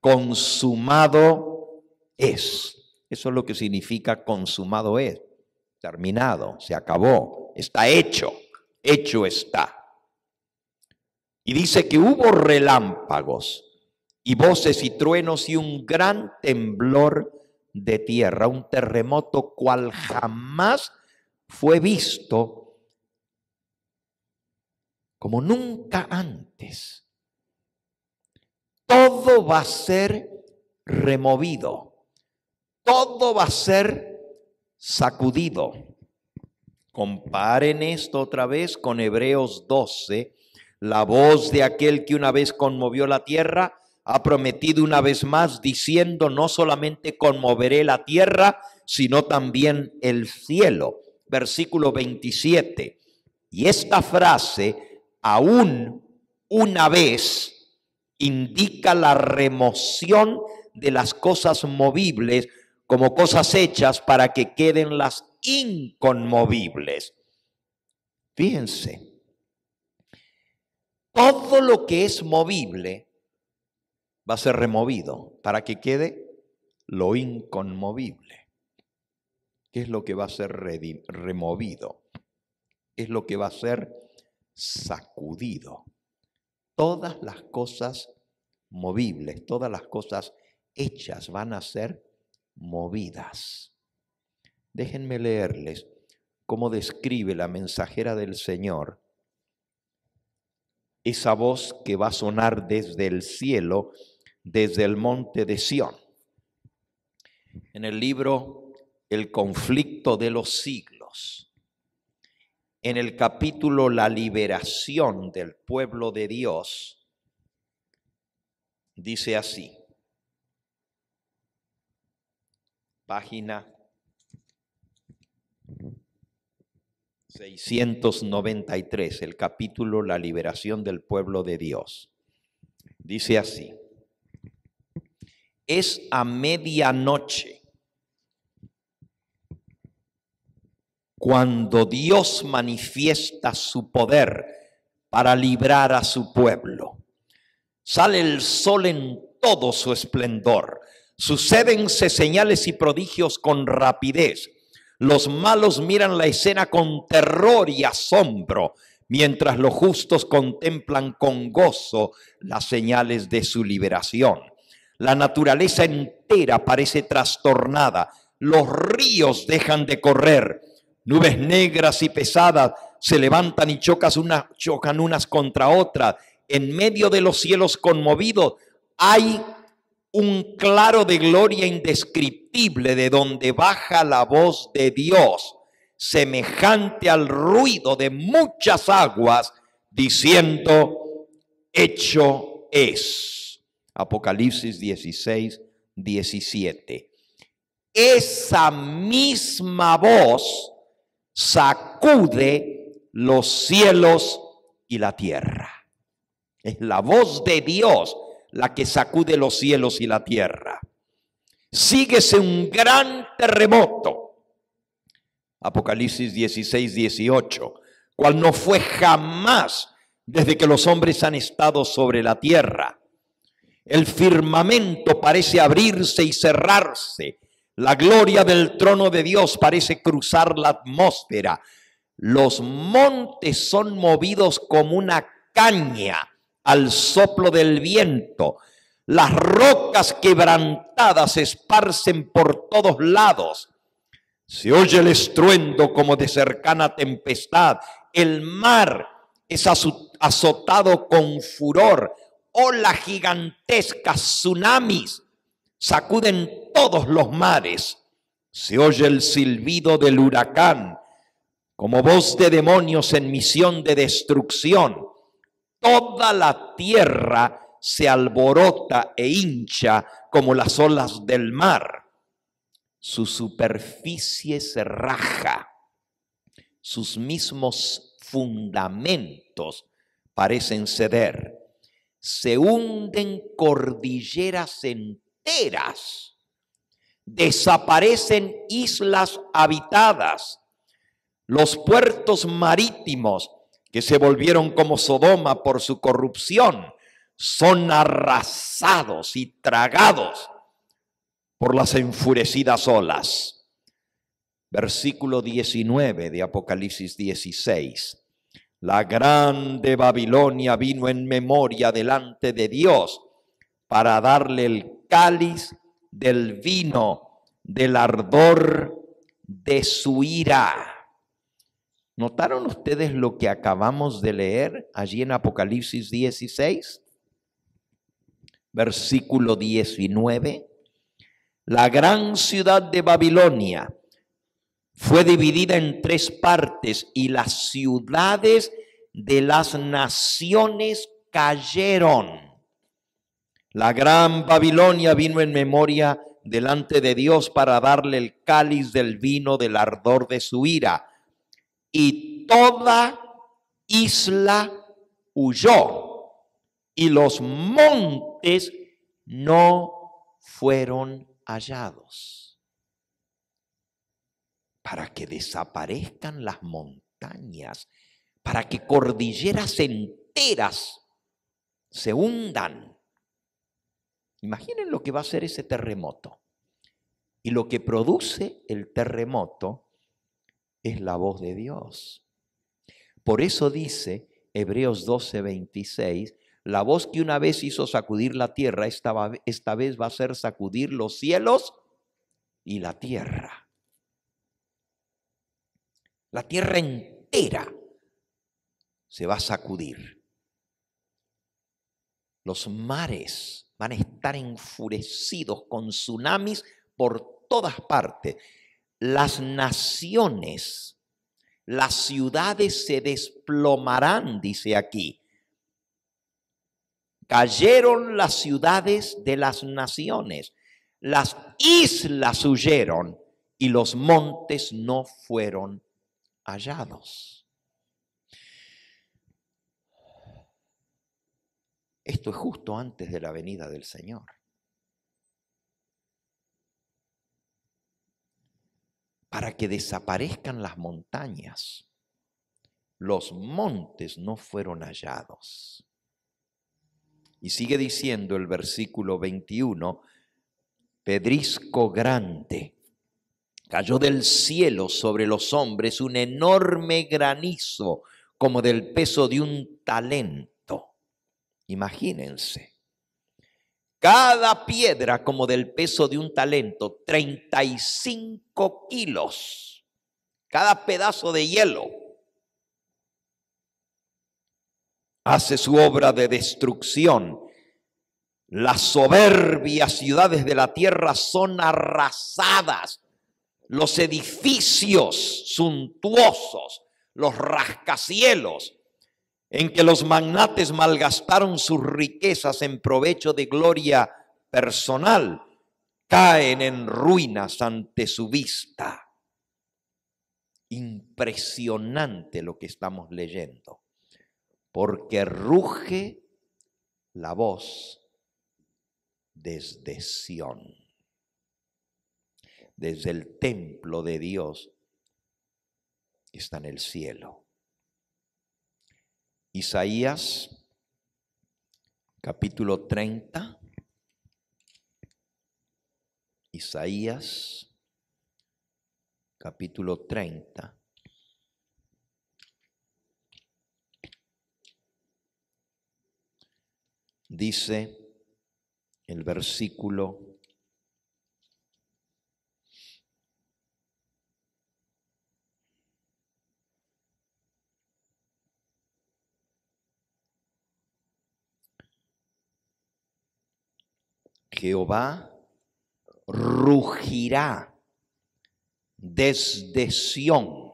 consumado es. Eso es lo que significa consumado es, terminado, se acabó, está hecho, hecho está. Y dice que hubo relámpagos y voces y truenos y un gran temblor de tierra, un terremoto cual jamás fue visto como nunca antes. Todo va a ser removido, todo va a ser sacudido. Comparen esto otra vez con Hebreos 12, la voz de aquel que una vez conmovió la tierra, ha prometido una vez más diciendo, no solamente conmoveré la tierra, sino también el cielo. Versículo 27. Y esta frase, aún una vez, indica la remoción de las cosas movibles como cosas hechas para que queden las inconmovibles. Fíjense, todo lo que es movible va a ser removido para que quede lo inconmovible. ¿Qué es lo que va a ser removido? Es lo que va a ser sacudido. Todas las cosas movibles, todas las cosas hechas van a ser movidas. Déjenme leerles cómo describe la mensajera del Señor esa voz que va a sonar desde el cielo desde el monte de Sión. En el libro El conflicto de los siglos, en el capítulo La liberación del pueblo de Dios, dice así, página 693, el capítulo La liberación del pueblo de Dios. Dice así, es a medianoche. Cuando Dios manifiesta su poder para librar a su pueblo. Sale el sol en todo su esplendor. Sucedense señales y prodigios con rapidez. Los malos miran la escena con terror y asombro, mientras los justos contemplan con gozo las señales de su liberación. La naturaleza entera parece trastornada. Los ríos dejan de correr. Nubes negras y pesadas se levantan y chocan unas contra otras. En medio de los cielos conmovidos hay un claro de gloria indescriptible de donde baja la voz de Dios, semejante al ruido de muchas aguas, diciendo, hecho es. Apocalipsis 16, 17. Esa misma voz sacude los cielos y la tierra. Es la voz de Dios la que sacude los cielos y la tierra. Síguese un gran terremoto. Apocalipsis 16, 18, cual no fue jamás desde que los hombres han estado sobre la tierra el firmamento parece abrirse y cerrarse. La gloria del trono de Dios parece cruzar la atmósfera. Los montes son movidos como una caña al soplo del viento. Las rocas quebrantadas se esparcen por todos lados. Se oye el estruendo como de cercana tempestad. El mar es azotado con furor las gigantescas, tsunamis, sacuden todos los mares. Se oye el silbido del huracán, como voz de demonios en misión de destrucción. Toda la tierra se alborota e hincha como las olas del mar. Su superficie se raja, sus mismos fundamentos parecen ceder se hunden cordilleras enteras, desaparecen islas habitadas, los puertos marítimos que se volvieron como Sodoma por su corrupción, son arrasados y tragados por las enfurecidas olas. Versículo 19 de Apocalipsis 16. La grande Babilonia vino en memoria delante de Dios para darle el cáliz del vino, del ardor de su ira. ¿Notaron ustedes lo que acabamos de leer allí en Apocalipsis 16, versículo 19? La gran ciudad de Babilonia fue dividida en tres partes y las ciudades de las naciones cayeron. La gran Babilonia vino en memoria delante de Dios para darle el cáliz del vino del ardor de su ira. Y toda isla huyó y los montes no fueron hallados para que desaparezcan las montañas, para que cordilleras enteras se hundan. Imaginen lo que va a ser ese terremoto. Y lo que produce el terremoto es la voz de Dios. Por eso dice Hebreos 12, 26, la voz que una vez hizo sacudir la tierra, esta, esta vez va a ser sacudir los cielos y la tierra. La tierra entera se va a sacudir. Los mares van a estar enfurecidos con tsunamis por todas partes. Las naciones, las ciudades se desplomarán, dice aquí. Cayeron las ciudades de las naciones, las islas huyeron y los montes no fueron hallados. Esto es justo antes de la venida del Señor. Para que desaparezcan las montañas, los montes no fueron hallados. Y sigue diciendo el versículo 21, pedrisco grande Cayó del cielo sobre los hombres un enorme granizo como del peso de un talento. Imagínense. Cada piedra como del peso de un talento, 35 kilos. Cada pedazo de hielo hace su obra de destrucción. Las soberbias ciudades de la tierra son arrasadas los edificios suntuosos, los rascacielos, en que los magnates malgastaron sus riquezas en provecho de gloria personal, caen en ruinas ante su vista. Impresionante lo que estamos leyendo, porque ruge la voz desde Sion desde el templo de Dios, está en el cielo. Isaías capítulo 30. Isaías capítulo 30. Dice el versículo Jehová rugirá desde Sión.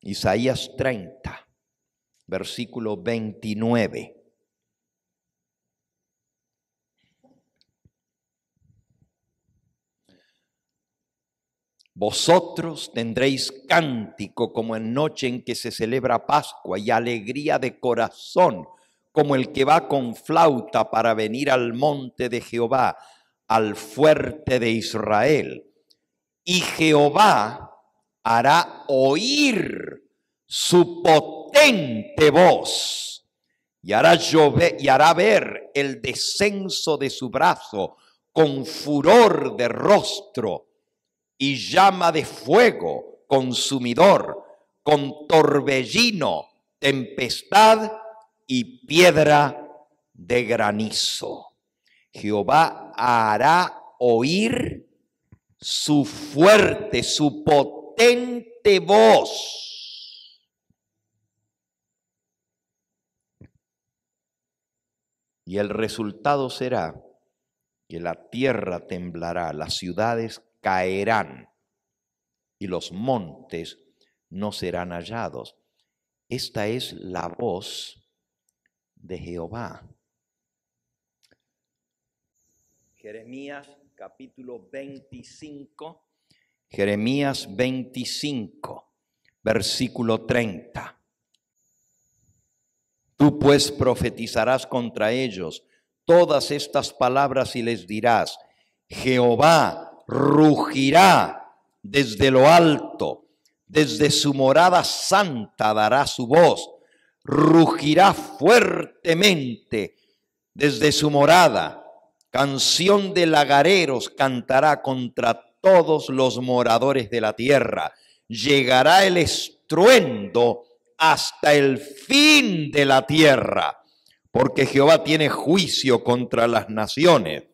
Isaías 30, versículo 29. Vosotros tendréis cántico como en noche en que se celebra Pascua y alegría de corazón como el que va con flauta para venir al monte de Jehová, al fuerte de Israel. Y Jehová hará oír su potente voz y hará, llover, y hará ver el descenso de su brazo con furor de rostro y llama de fuego consumidor, con torbellino, tempestad y piedra de granizo. Jehová hará oír su fuerte, su potente voz. Y el resultado será que la tierra temblará, las ciudades caerán y los montes no serán hallados. Esta es la voz de Jehová. Jeremías capítulo 25. Jeremías 25, versículo 30. Tú pues profetizarás contra ellos todas estas palabras y les dirás, Jehová rugirá desde lo alto, desde su morada santa dará su voz rugirá fuertemente desde su morada. Canción de lagareros cantará contra todos los moradores de la tierra. Llegará el estruendo hasta el fin de la tierra, porque Jehová tiene juicio contra las naciones.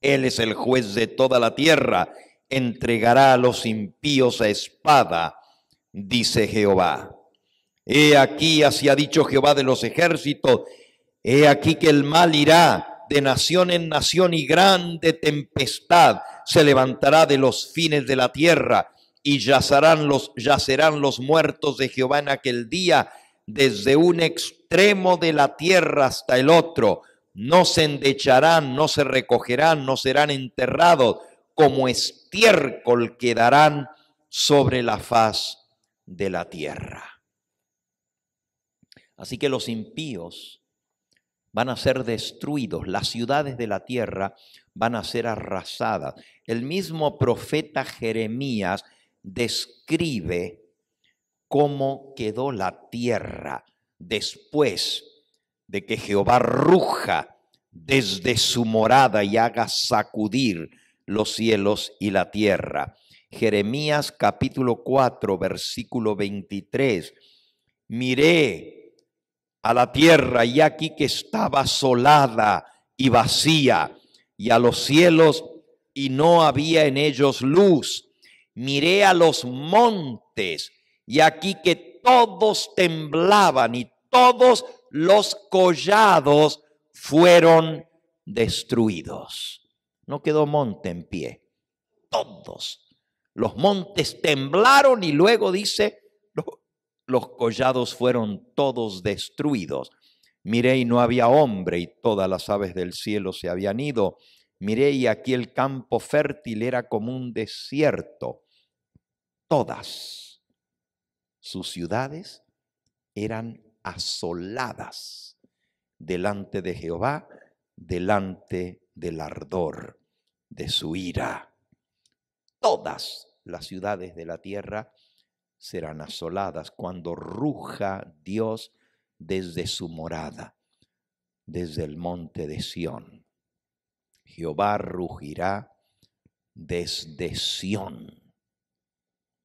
Él es el juez de toda la tierra, entregará a los impíos a espada, dice Jehová. He aquí, así ha dicho Jehová de los ejércitos, he aquí que el mal irá de nación en nación y grande tempestad se levantará de los fines de la tierra y yacerán los, los muertos de Jehová en aquel día desde un extremo de la tierra hasta el otro. No se endecharán, no se recogerán, no serán enterrados, como estiércol quedarán sobre la faz de la tierra. Así que los impíos van a ser destruidos, las ciudades de la tierra van a ser arrasadas. El mismo profeta Jeremías describe cómo quedó la tierra después de que Jehová ruja desde su morada y haga sacudir los cielos y la tierra. Jeremías capítulo 4, versículo 23. Miré a la tierra, y aquí que estaba solada y vacía, y a los cielos, y no había en ellos luz. Miré a los montes, y aquí que todos temblaban, y todos los collados fueron destruidos. No quedó monte en pie. Todos los montes temblaron y luego dice, los collados fueron todos destruidos. Miré y no había hombre, y todas las aves del cielo se habían ido. Miré y aquí el campo fértil era como un desierto. Todas sus ciudades eran asoladas delante de Jehová, delante del ardor de su ira. Todas las ciudades de la tierra serán asoladas cuando ruja Dios desde su morada, desde el monte de Sión. Jehová rugirá desde Sión,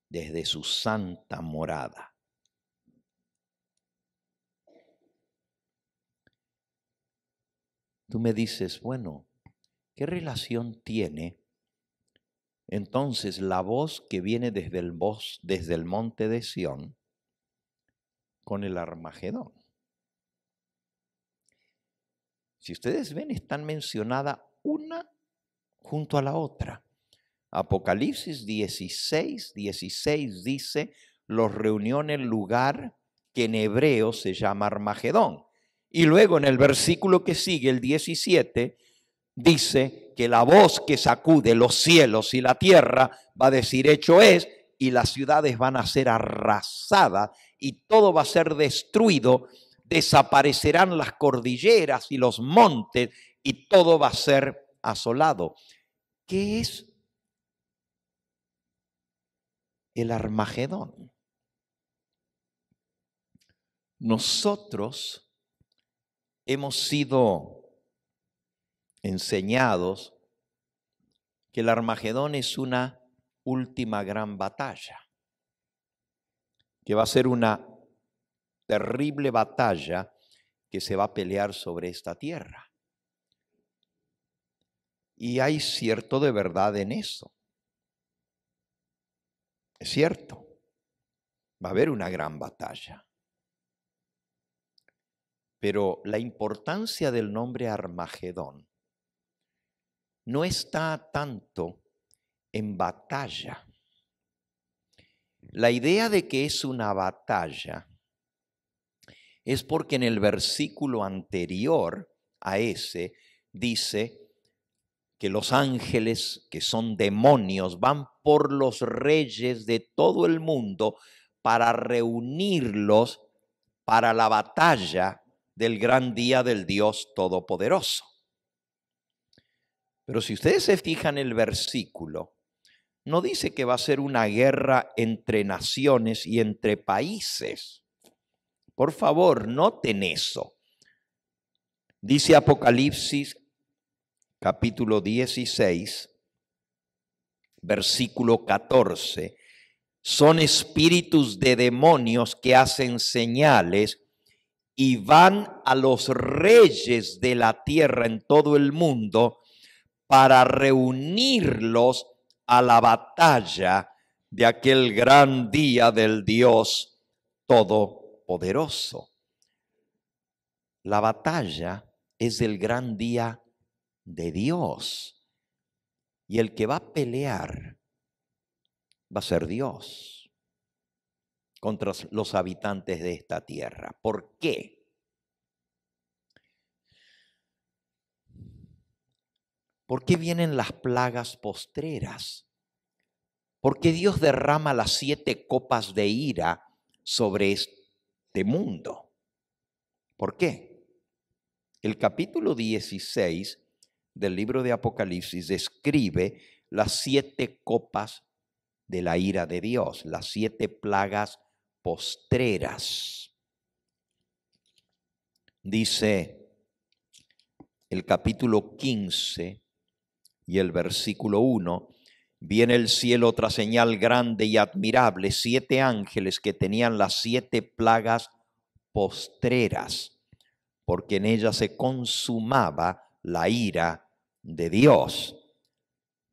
desde su santa morada. Tú me dices, bueno, ¿qué relación tiene entonces la voz que viene desde el, desde el monte de Sión con el Armagedón. Si ustedes ven, están mencionadas una junto a la otra. Apocalipsis 16, 16 dice, los reunió en el lugar que en hebreo se llama Armagedón. Y luego en el versículo que sigue, el 17, dice que la voz que sacude los cielos y la tierra va a decir hecho es y las ciudades van a ser arrasadas y todo va a ser destruido, desaparecerán las cordilleras y los montes y todo va a ser asolado. ¿Qué es el Armagedón? Nosotros hemos sido enseñados que el Armagedón es una última gran batalla, que va a ser una terrible batalla que se va a pelear sobre esta tierra. Y hay cierto de verdad en eso. Es cierto, va a haber una gran batalla. Pero la importancia del nombre Armagedón no está tanto en batalla. La idea de que es una batalla es porque en el versículo anterior a ese dice que los ángeles, que son demonios, van por los reyes de todo el mundo para reunirlos para la batalla del gran día del Dios Todopoderoso. Pero si ustedes se fijan el versículo, no dice que va a ser una guerra entre naciones y entre países. Por favor, noten eso. Dice Apocalipsis capítulo 16, versículo 14, son espíritus de demonios que hacen señales y van a los reyes de la tierra en todo el mundo para reunirlos a la batalla de aquel gran día del Dios Todopoderoso. La batalla es el gran día de Dios. Y el que va a pelear va a ser Dios contra los habitantes de esta tierra. ¿Por qué? ¿Por qué vienen las plagas postreras? ¿Por qué Dios derrama las siete copas de ira sobre este mundo? ¿Por qué? El capítulo 16 del libro de Apocalipsis describe las siete copas de la ira de Dios, las siete plagas postreras. Dice el capítulo 15 y el versículo 1, viene el cielo otra señal grande y admirable, siete ángeles que tenían las siete plagas postreras, porque en ellas se consumaba la ira de Dios.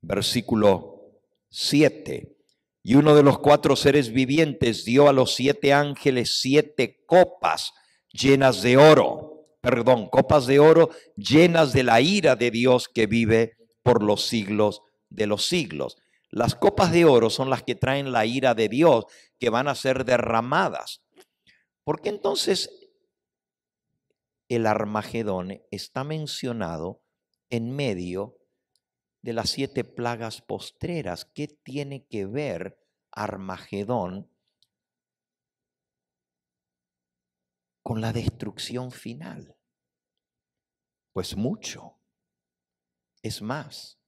Versículo 7. Y uno de los cuatro seres vivientes dio a los siete ángeles siete copas llenas de oro, perdón, copas de oro llenas de la ira de Dios que vive por los siglos de los siglos. Las copas de oro son las que traen la ira de Dios, que van a ser derramadas. ¿Por qué entonces el Armagedón está mencionado en medio de las siete plagas postreras? ¿Qué tiene que ver Armagedón con la destrucción final? Pues mucho. Es más,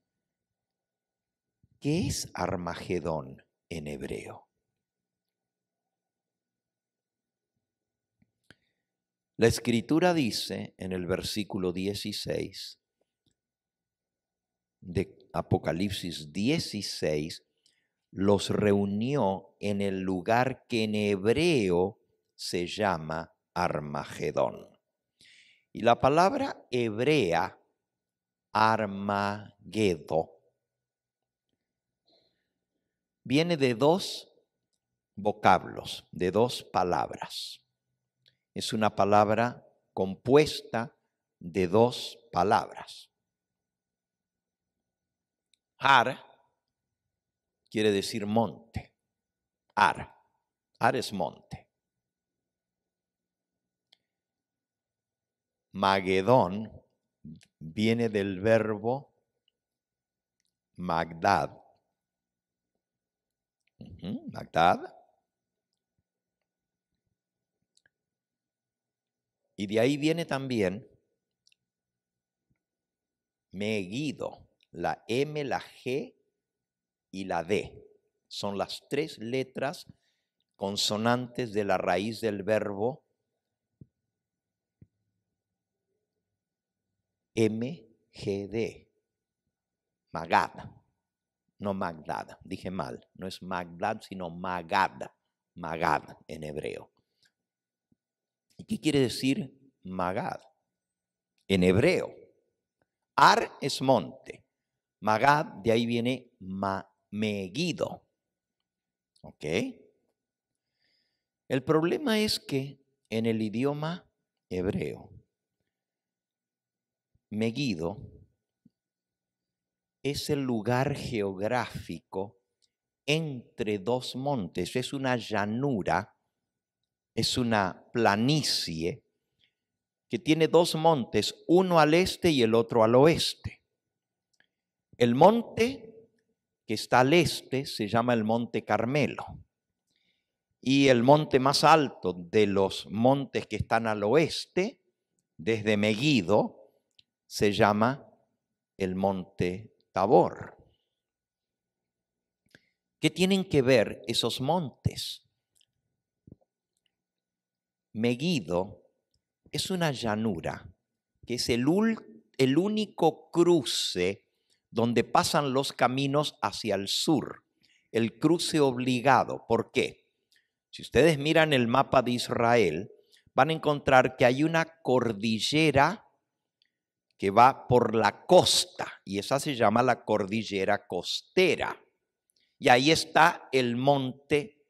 ¿qué es Armagedón en hebreo? La escritura dice en el versículo 16 de Apocalipsis 16, los reunió en el lugar que en hebreo se llama Armagedón. Y la palabra hebrea Armagedo. Viene de dos vocablos, de dos palabras. Es una palabra compuesta de dos palabras. Ar quiere decir monte. Ar. Ar es monte. Magedón viene del verbo Magdad. Magdad. Y de ahí viene también Meguido, la M, la G y la D. Son las tres letras consonantes de la raíz del verbo MGD. Magad. No Magdad. Dije mal. No es Magdad, sino Magad. Magad en hebreo. ¿Y qué quiere decir Magad? En hebreo. Ar es monte. Magad, de ahí viene ma Meguido. ¿Ok? El problema es que en el idioma hebreo, Meguido es el lugar geográfico entre dos montes, es una llanura, es una planicie que tiene dos montes, uno al este y el otro al oeste. El monte que está al este se llama el Monte Carmelo y el monte más alto de los montes que están al oeste, desde Meguido, se llama el monte Tabor. ¿Qué tienen que ver esos montes? Meguido es una llanura que es el, el único cruce donde pasan los caminos hacia el sur, el cruce obligado. ¿Por qué? Si ustedes miran el mapa de Israel, van a encontrar que hay una cordillera que va por la costa y esa se llama la cordillera costera. Y ahí está el monte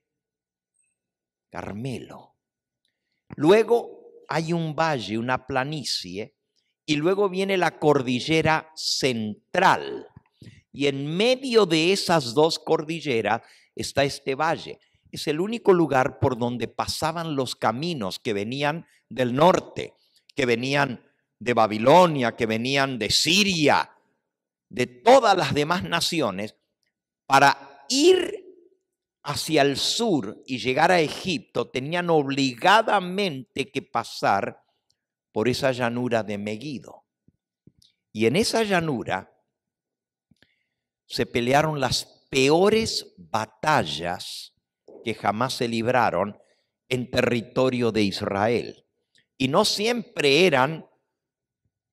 Carmelo. Luego hay un valle, una planicie, y luego viene la cordillera central. Y en medio de esas dos cordilleras está este valle. Es el único lugar por donde pasaban los caminos que venían del norte, que venían de Babilonia, que venían de Siria, de todas las demás naciones, para ir hacia el sur y llegar a Egipto, tenían obligadamente que pasar por esa llanura de Megiddo. Y en esa llanura se pelearon las peores batallas que jamás se libraron en territorio de Israel. Y no siempre eran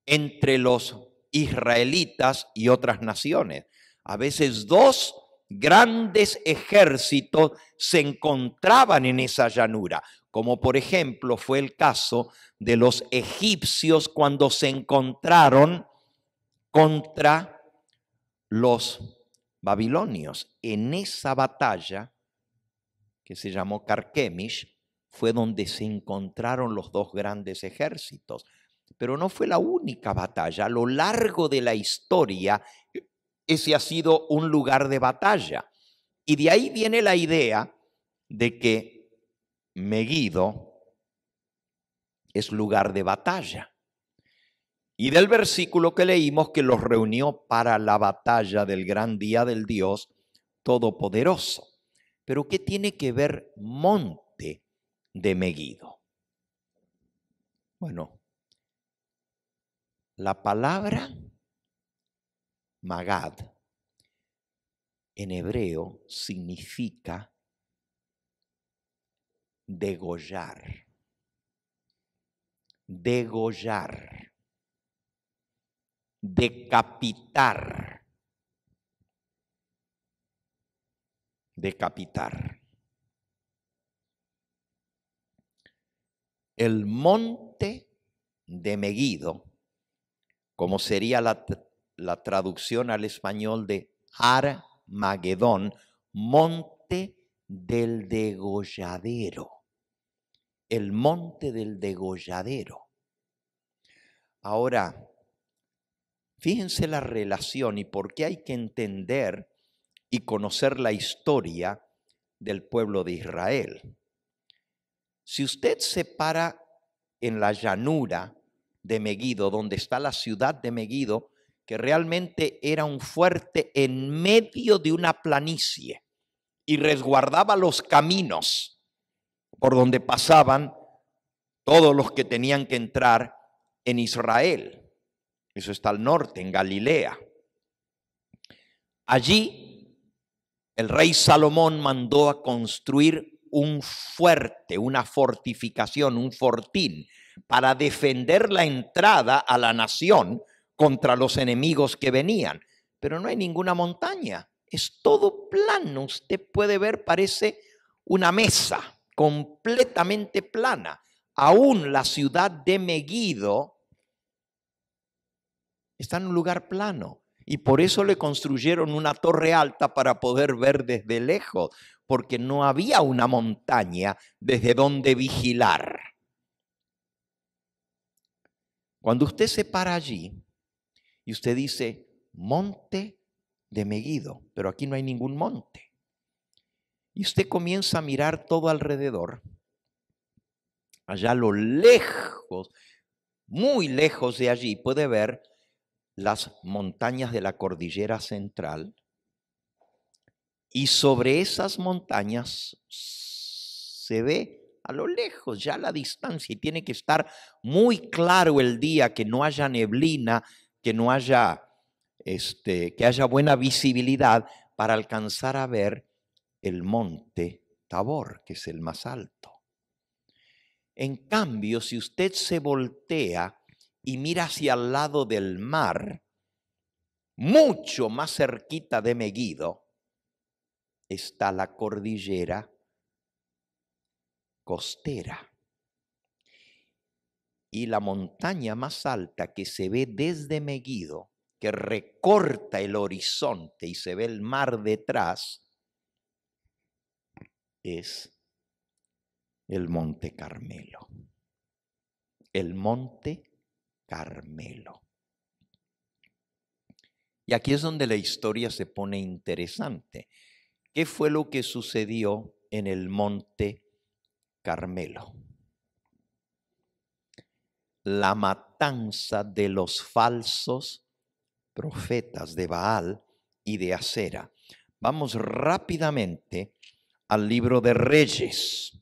entre los israelitas y otras naciones. A veces dos grandes ejércitos se encontraban en esa llanura, como por ejemplo fue el caso de los egipcios cuando se encontraron contra los babilonios. En esa batalla, que se llamó Carquemish, fue donde se encontraron los dos grandes ejércitos. Pero no fue la única batalla. A lo largo de la historia, ese ha sido un lugar de batalla. Y de ahí viene la idea de que Meguido es lugar de batalla. Y del versículo que leímos que los reunió para la batalla del gran día del Dios Todopoderoso. Pero ¿qué tiene que ver monte de Meguido? Bueno, la palabra Magad en hebreo significa degollar. Degollar. Decapitar. Decapitar. El monte de Meguido como sería la, traducción al español de Armagedón, monte del degolladero, el monte del degolladero. Ahora, fíjense la relación y por qué hay que entender y conocer la historia del pueblo de Israel. Si usted se para en la llanura de Meguido, donde está la ciudad de Megiddo, que realmente era un fuerte en medio de una planicie y resguardaba los caminos por donde pasaban todos los que tenían que entrar en Israel. Eso está al norte, en Galilea. Allí el rey Salomón mandó a construir un fuerte, una fortificación, un fortín, para defender la entrada a la nación contra los enemigos que venían. Pero no hay ninguna montaña, es todo plano. Usted puede ver, parece una mesa completamente plana. Aún la ciudad de Meguido está en un lugar plano. Y por eso le construyeron una torre alta para poder ver desde lejos, porque no había una montaña desde donde vigilar. Cuando usted se para allí y usted dice, monte de Meguido, pero aquí no hay ningún monte. Y usted comienza a mirar todo alrededor, allá lo lejos, muy lejos de allí, puede ver las montañas de la cordillera central. Y sobre esas montañas se ve a lo lejos, ya a la distancia, y tiene que estar muy claro el día, que no haya neblina, que no haya, este, que haya buena visibilidad para alcanzar a ver el monte Tabor, que es el más alto. En cambio, si usted se voltea y mira hacia el lado del mar, mucho más cerquita de Meguido, está la cordillera costera y la montaña más alta que se ve desde Meguido, que recorta el horizonte y se ve el mar detrás, es el Monte Carmelo. El Monte Carmelo. Y aquí es donde la historia se pone interesante. ¿Qué fue lo que sucedió en el Monte Carmelo. La matanza de los falsos profetas de Baal y de Acera. Vamos rápidamente al libro de Reyes.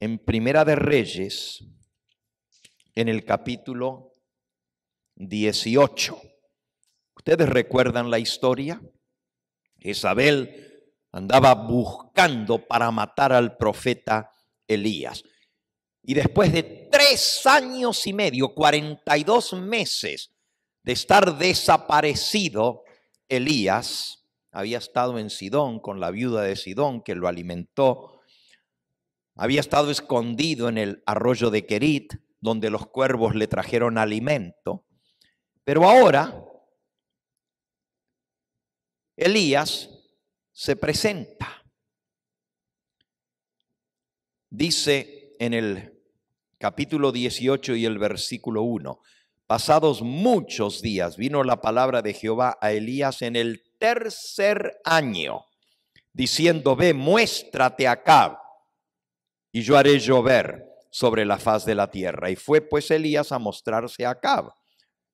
En Primera de Reyes, en el capítulo 18. ¿Ustedes recuerdan la historia? Isabel andaba buscando para matar al profeta Elías. Y después de tres años y medio, cuarenta y dos meses de estar desaparecido, Elías había estado en Sidón con la viuda de Sidón que lo alimentó, había estado escondido en el arroyo de Querit, donde los cuervos le trajeron alimento, pero ahora Elías se presenta. Dice en el capítulo 18 y el versículo 1, pasados muchos días vino la palabra de Jehová a Elías en el tercer año, diciendo, ve, muéstrate Cab y yo haré llover sobre la faz de la tierra. Y fue pues Elías a mostrarse a Cab,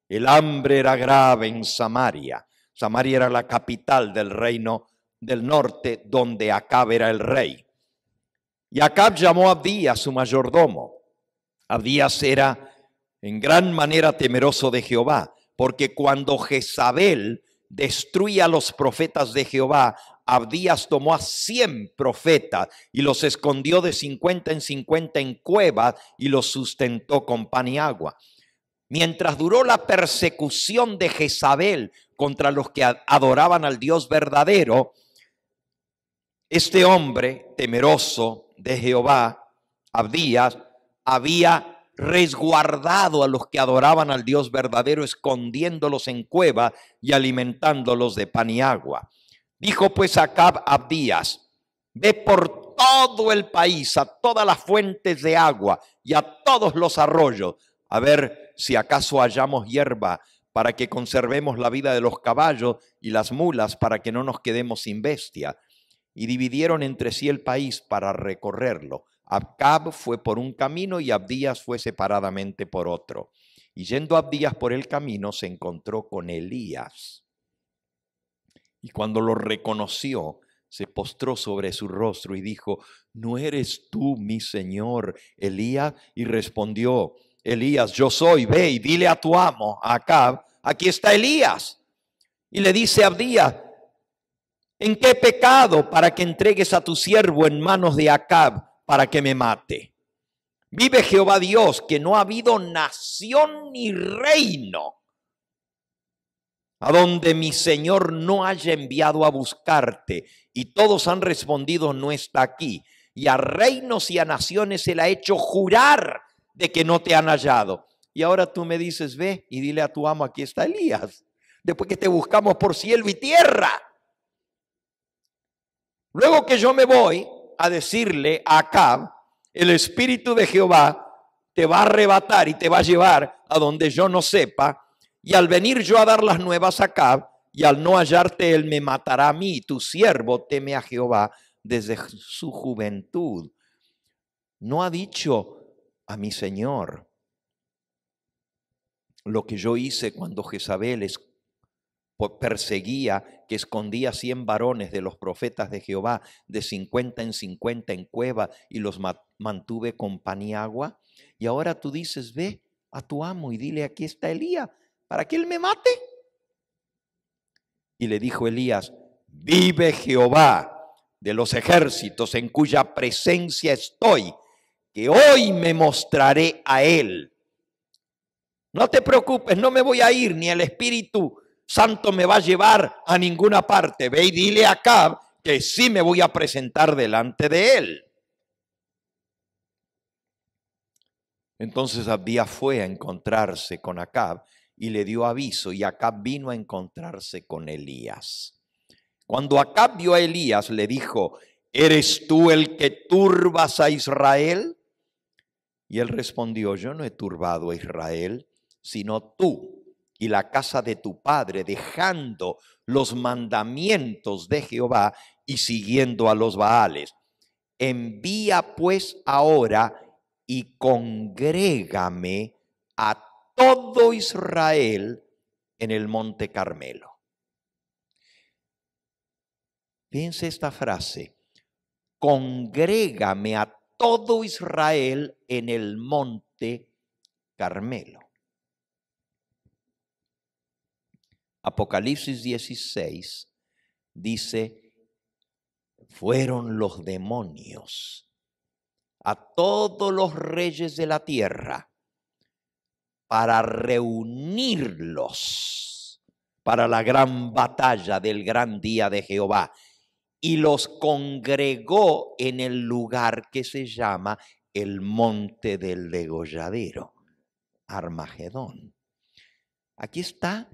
El hambre era grave en Samaria. Samaria era la capital del reino del norte, donde Acab era el rey. Y Acab llamó a Abdías, su mayordomo. Abdías era en gran manera temeroso de Jehová, porque cuando Jezabel destruía a los profetas de Jehová, Abdías tomó a cien profetas y los escondió de cincuenta en cincuenta en cuevas y los sustentó con pan y agua. Mientras duró la persecución de Jezabel contra los que adoraban al Dios verdadero, este hombre temeroso de Jehová, Abdías, había resguardado a los que adoraban al Dios verdadero, escondiéndolos en cueva y alimentándolos de pan y agua. Dijo pues Acab Abdías, ve por todo el país, a todas las fuentes de agua y a todos los arroyos, a ver si acaso hallamos hierba para que conservemos la vida de los caballos y las mulas para que no nos quedemos sin bestia y dividieron entre sí el país para recorrerlo. Abcab fue por un camino y Abdías fue separadamente por otro. Y yendo Abdías por el camino se encontró con Elías. Y cuando lo reconoció, se postró sobre su rostro y dijo, ¿no eres tú mi señor Elías? Y respondió, Elías, yo soy, ve y dile a tu amo, Acab, aquí está Elías. Y le dice Abdías, ¿En qué pecado para que entregues a tu siervo en manos de Acab para que me mate? Vive Jehová Dios, que no ha habido nación ni reino a donde mi Señor no haya enviado a buscarte. Y todos han respondido, no está aquí. Y a reinos y a naciones se le ha hecho jurar de que no te han hallado. Y ahora tú me dices, ve y dile a tu amo, aquí está Elías. Después que te buscamos por cielo y tierra. Luego que yo me voy a decirle a Acab, el Espíritu de Jehová te va a arrebatar y te va a llevar a donde yo no sepa, y al venir yo a dar las nuevas a Cab y al no hallarte él me matará a mí, tu siervo teme a Jehová desde su juventud. No ha dicho a mi Señor lo que yo hice cuando Jezabel pues, perseguía que escondía cien varones de los profetas de Jehová, de cincuenta en cincuenta en cueva, y los mantuve con pan y agua. Y ahora tú dices, ve a tu amo y dile, aquí está Elías, para que él me mate. Y le dijo Elías, vive Jehová de los ejércitos en cuya presencia estoy, que hoy me mostraré a él. No te preocupes, no me voy a ir, ni el espíritu santo me va a llevar a ninguna parte. Ve y dile a Acab que sí me voy a presentar delante de él. Entonces Abdías fue a encontrarse con Acab y le dio aviso y Acab vino a encontrarse con Elías. Cuando Acab vio a Elías le dijo, ¿eres tú el que turbas a Israel? Y él respondió, yo no he turbado a Israel, sino tú y la casa de tu padre, dejando los mandamientos de Jehová y siguiendo a los Baales. Envía pues ahora y congrégame a todo Israel en el monte Carmelo. Piense esta frase, congrégame a todo Israel en el monte Carmelo. Apocalipsis 16 dice, fueron los demonios a todos los reyes de la tierra para reunirlos para la gran batalla del gran día de Jehová y los congregó en el lugar que se llama el monte del degolladero, Armagedón. Aquí está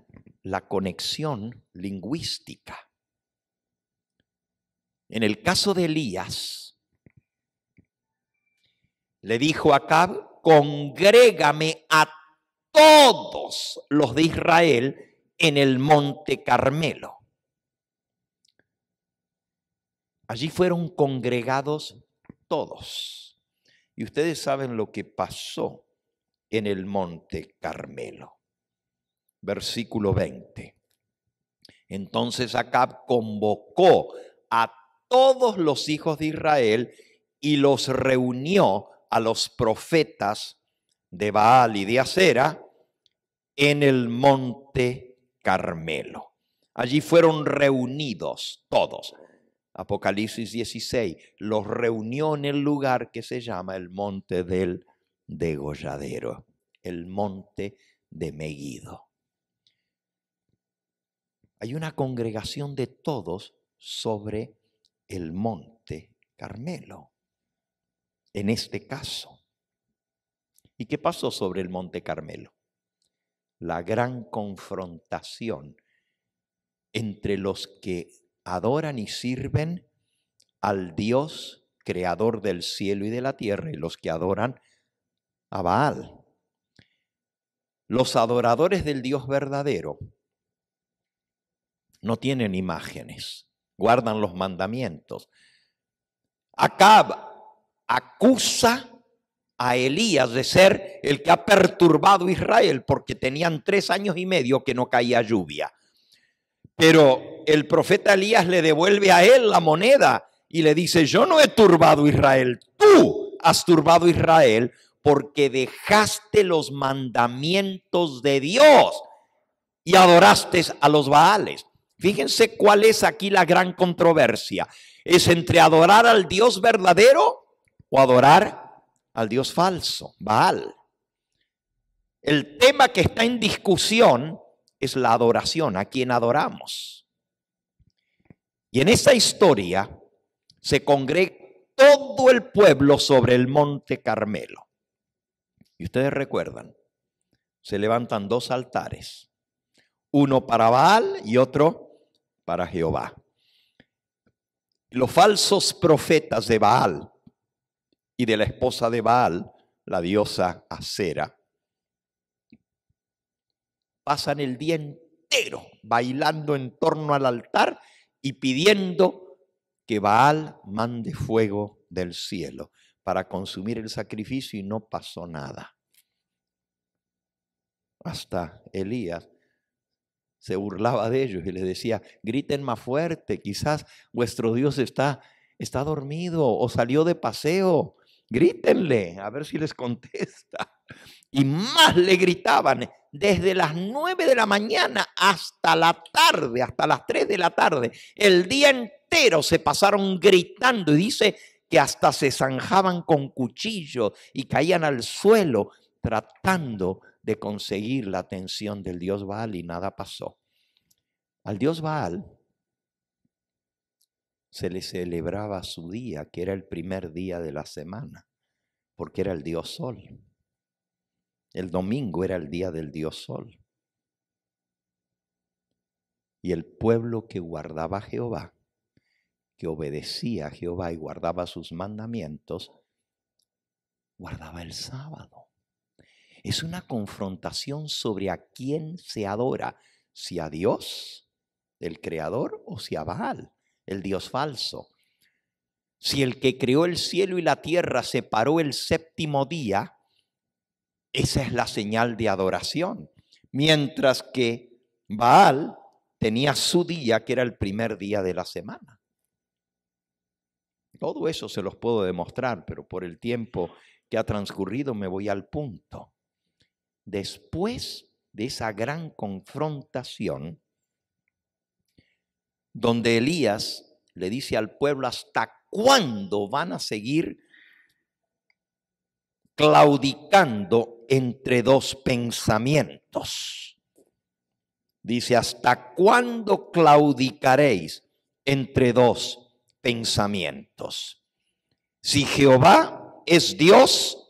la conexión lingüística. En el caso de Elías, le dijo a Cab, congrégame a todos los de Israel en el monte Carmelo. Allí fueron congregados todos. Y ustedes saben lo que pasó en el monte Carmelo versículo 20. Entonces Acab convocó a todos los hijos de Israel y los reunió a los profetas de Baal y de Acera en el monte Carmelo. Allí fueron reunidos todos. Apocalipsis 16 los reunió en el lugar que se llama el monte del degolladero, el monte de Meguido hay una congregación de todos sobre el monte Carmelo, en este caso. ¿Y qué pasó sobre el monte Carmelo? La gran confrontación entre los que adoran y sirven al Dios creador del cielo y de la tierra y los que adoran a Baal. Los adoradores del Dios verdadero no tienen imágenes, guardan los mandamientos. Acab acusa a Elías de ser el que ha perturbado Israel porque tenían tres años y medio que no caía lluvia. Pero el profeta Elías le devuelve a él la moneda y le dice, yo no he turbado Israel, tú has turbado Israel porque dejaste los mandamientos de Dios y adoraste a los Baales. Fíjense cuál es aquí la gran controversia. Es entre adorar al Dios verdadero o adorar al Dios falso, Baal. El tema que está en discusión es la adoración, a quien adoramos. Y en esa historia se congrega todo el pueblo sobre el monte Carmelo. Y ustedes recuerdan, se levantan dos altares, uno para Baal y otro para Jehová. Los falsos profetas de Baal y de la esposa de Baal, la diosa Acera, pasan el día entero bailando en torno al altar y pidiendo que Baal mande fuego del cielo para consumir el sacrificio y no pasó nada. Hasta Elías se burlaba de ellos y les decía, griten más fuerte, quizás vuestro Dios está, está dormido o salió de paseo, grítenle, a ver si les contesta. Y más le gritaban desde las nueve de la mañana hasta la tarde, hasta las tres de la tarde. El día entero se pasaron gritando y dice que hasta se zanjaban con cuchillo y caían al suelo tratando de conseguir la atención del dios Baal y nada pasó. Al dios Baal se le celebraba su día, que era el primer día de la semana, porque era el dios Sol. El domingo era el día del dios Sol. Y el pueblo que guardaba a Jehová, que obedecía a Jehová y guardaba sus mandamientos, guardaba el sábado. Es una confrontación sobre a quién se adora, si a Dios, el creador, o si a Baal, el Dios falso. Si el que creó el cielo y la tierra se paró el séptimo día, esa es la señal de adoración. Mientras que Baal tenía su día, que era el primer día de la semana. Todo eso se los puedo demostrar, pero por el tiempo que ha transcurrido me voy al punto después de esa gran confrontación, donde Elías le dice al pueblo, ¿hasta cuándo van a seguir claudicando entre dos pensamientos? Dice, ¿hasta cuándo claudicaréis entre dos pensamientos? Si Jehová es Dios,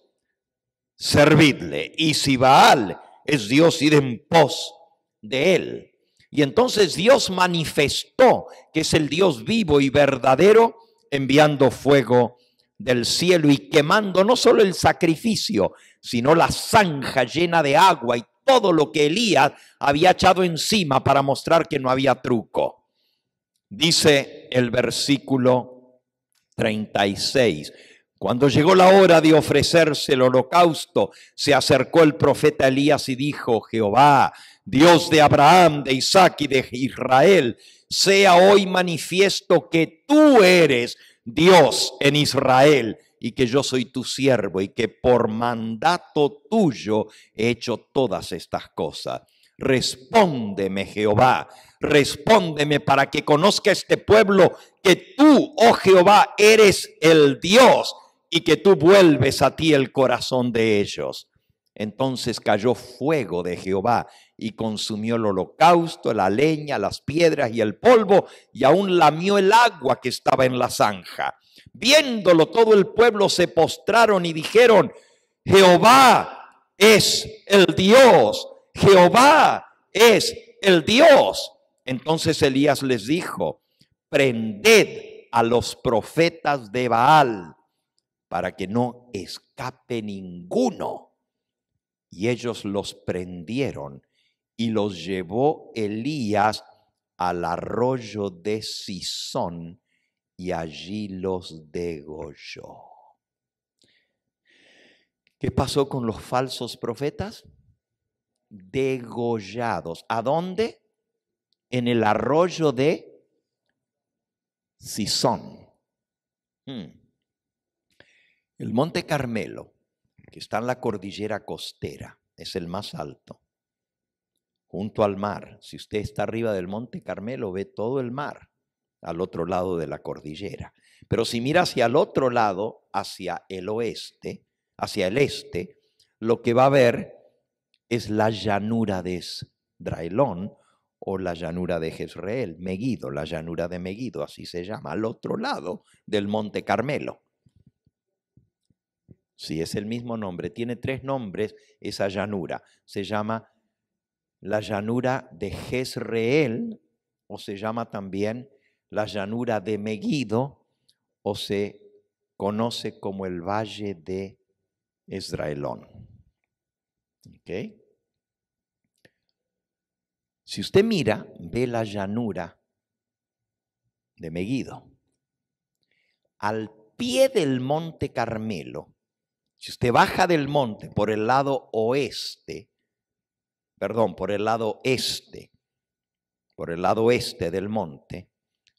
servidle. Y si Baal es Dios, y en pos de él. Y entonces Dios manifestó que es el Dios vivo y verdadero, enviando fuego del cielo y quemando no solo el sacrificio, sino la zanja llena de agua y todo lo que Elías había echado encima para mostrar que no había truco. Dice el versículo 36. Cuando llegó la hora de ofrecerse el holocausto, se acercó el profeta Elías y dijo, Jehová, Dios de Abraham, de Isaac y de Israel, sea hoy manifiesto que tú eres Dios en Israel y que yo soy tu siervo y que por mandato tuyo he hecho todas estas cosas. Respóndeme, Jehová, respóndeme para que conozca este pueblo que tú, oh Jehová, eres el Dios y que tú vuelves a ti el corazón de ellos. Entonces cayó fuego de Jehová y consumió el holocausto, la leña, las piedras y el polvo, y aún lamió el agua que estaba en la zanja. Viéndolo todo el pueblo se postraron y dijeron, Jehová es el Dios, Jehová es el Dios. Entonces Elías les dijo, prended a los profetas de Baal para que no escape ninguno. Y ellos los prendieron y los llevó Elías al arroyo de Sison y allí los degolló. ¿Qué pasó con los falsos profetas? Degollados. ¿A dónde? En el arroyo de Sison. Hmm. El Monte Carmelo, que está en la cordillera costera, es el más alto, junto al mar. Si usted está arriba del Monte Carmelo, ve todo el mar al otro lado de la cordillera. Pero si mira hacia el otro lado, hacia el oeste, hacia el este, lo que va a ver es la llanura de Esdraelón o la llanura de Jezreel, Megido, la llanura de Megido, así se llama, al otro lado del Monte Carmelo si es el mismo nombre, tiene tres nombres esa llanura. Se llama la llanura de Jezreel, o se llama también la llanura de Meguido o se conoce como el valle de Israelón. Si usted mira, ve la llanura de Meguido Al pie del monte Carmelo, si usted baja del monte por el lado oeste, perdón, por el lado este, por el lado este del monte,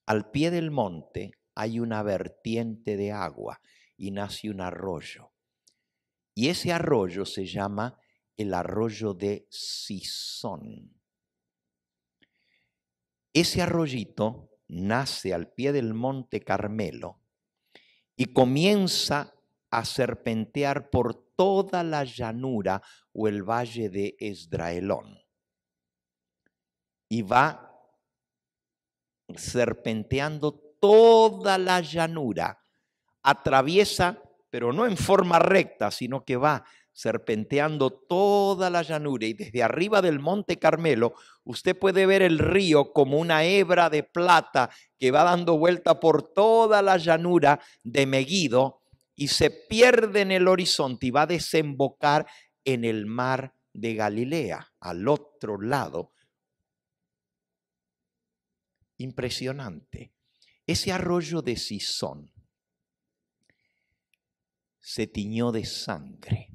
al pie del monte hay una vertiente de agua y nace un arroyo. Y ese arroyo se llama el arroyo de Sison. Ese arroyito nace al pie del monte Carmelo y comienza a serpentear por toda la llanura o el valle de Esdraelón. Y va serpenteando toda la llanura, atraviesa, pero no en forma recta, sino que va serpenteando toda la llanura y desde arriba del Monte Carmelo usted puede ver el río como una hebra de plata que va dando vuelta por toda la llanura de Meguido y se pierde en el horizonte y va a desembocar en el mar de Galilea, al otro lado. Impresionante. Ese arroyo de Sison se tiñó de sangre,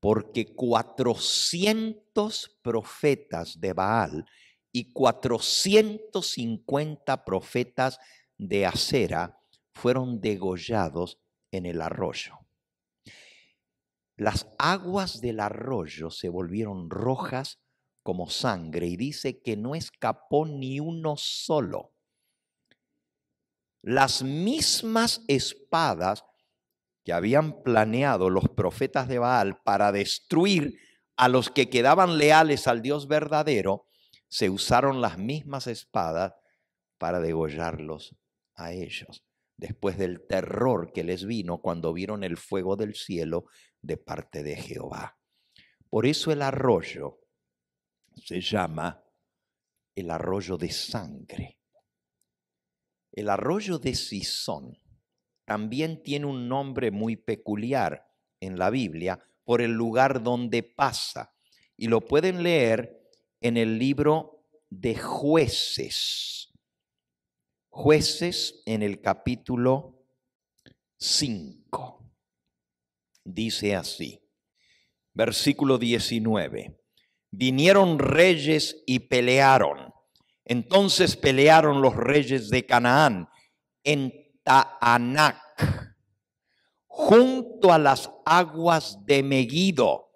porque 400 profetas de Baal y 450 profetas de Acera fueron degollados en el arroyo. Las aguas del arroyo se volvieron rojas como sangre y dice que no escapó ni uno solo. Las mismas espadas que habían planeado los profetas de Baal para destruir a los que quedaban leales al Dios verdadero, se usaron las mismas espadas para degollarlos a ellos después del terror que les vino cuando vieron el fuego del cielo de parte de Jehová. Por eso el arroyo se llama el arroyo de sangre. El arroyo de Sison también tiene un nombre muy peculiar en la Biblia por el lugar donde pasa. Y lo pueden leer en el libro de jueces. Jueces en el capítulo 5. Dice así, versículo 19. Vinieron reyes y pelearon. Entonces pelearon los reyes de Canaán en Taanac, junto a las aguas de Megido,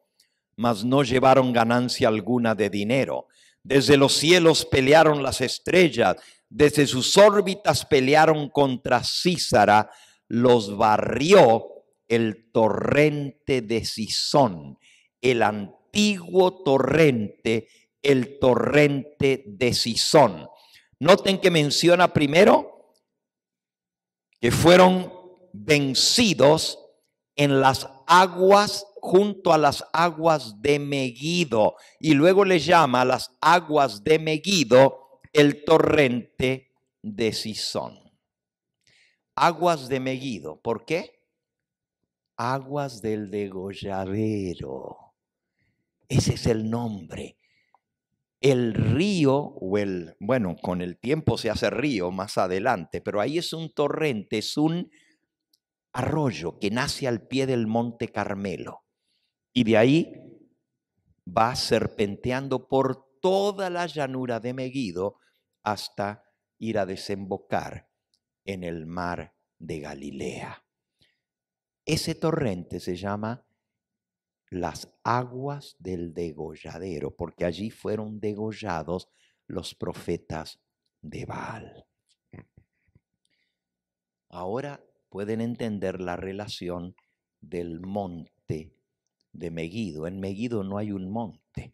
mas no llevaron ganancia alguna de dinero desde los cielos pelearon las estrellas, desde sus órbitas pelearon contra Císara, los barrió el torrente de Cisón, el antiguo torrente, el torrente de Cisón. Noten que menciona primero que fueron vencidos en las aguas junto a las aguas de Meguido. Y luego le llama a las aguas de Meguido el torrente de Sison. Aguas de Meguido. ¿Por qué? Aguas del degolladero. Ese es el nombre. El río, o el, bueno, con el tiempo se hace río más adelante, pero ahí es un torrente, es un arroyo que nace al pie del monte Carmelo. Y de ahí va serpenteando por toda la llanura de Megiddo hasta ir a desembocar en el mar de Galilea. Ese torrente se llama las aguas del degolladero, porque allí fueron degollados los profetas de Baal. Ahora pueden entender la relación del monte en Meguido no hay un monte,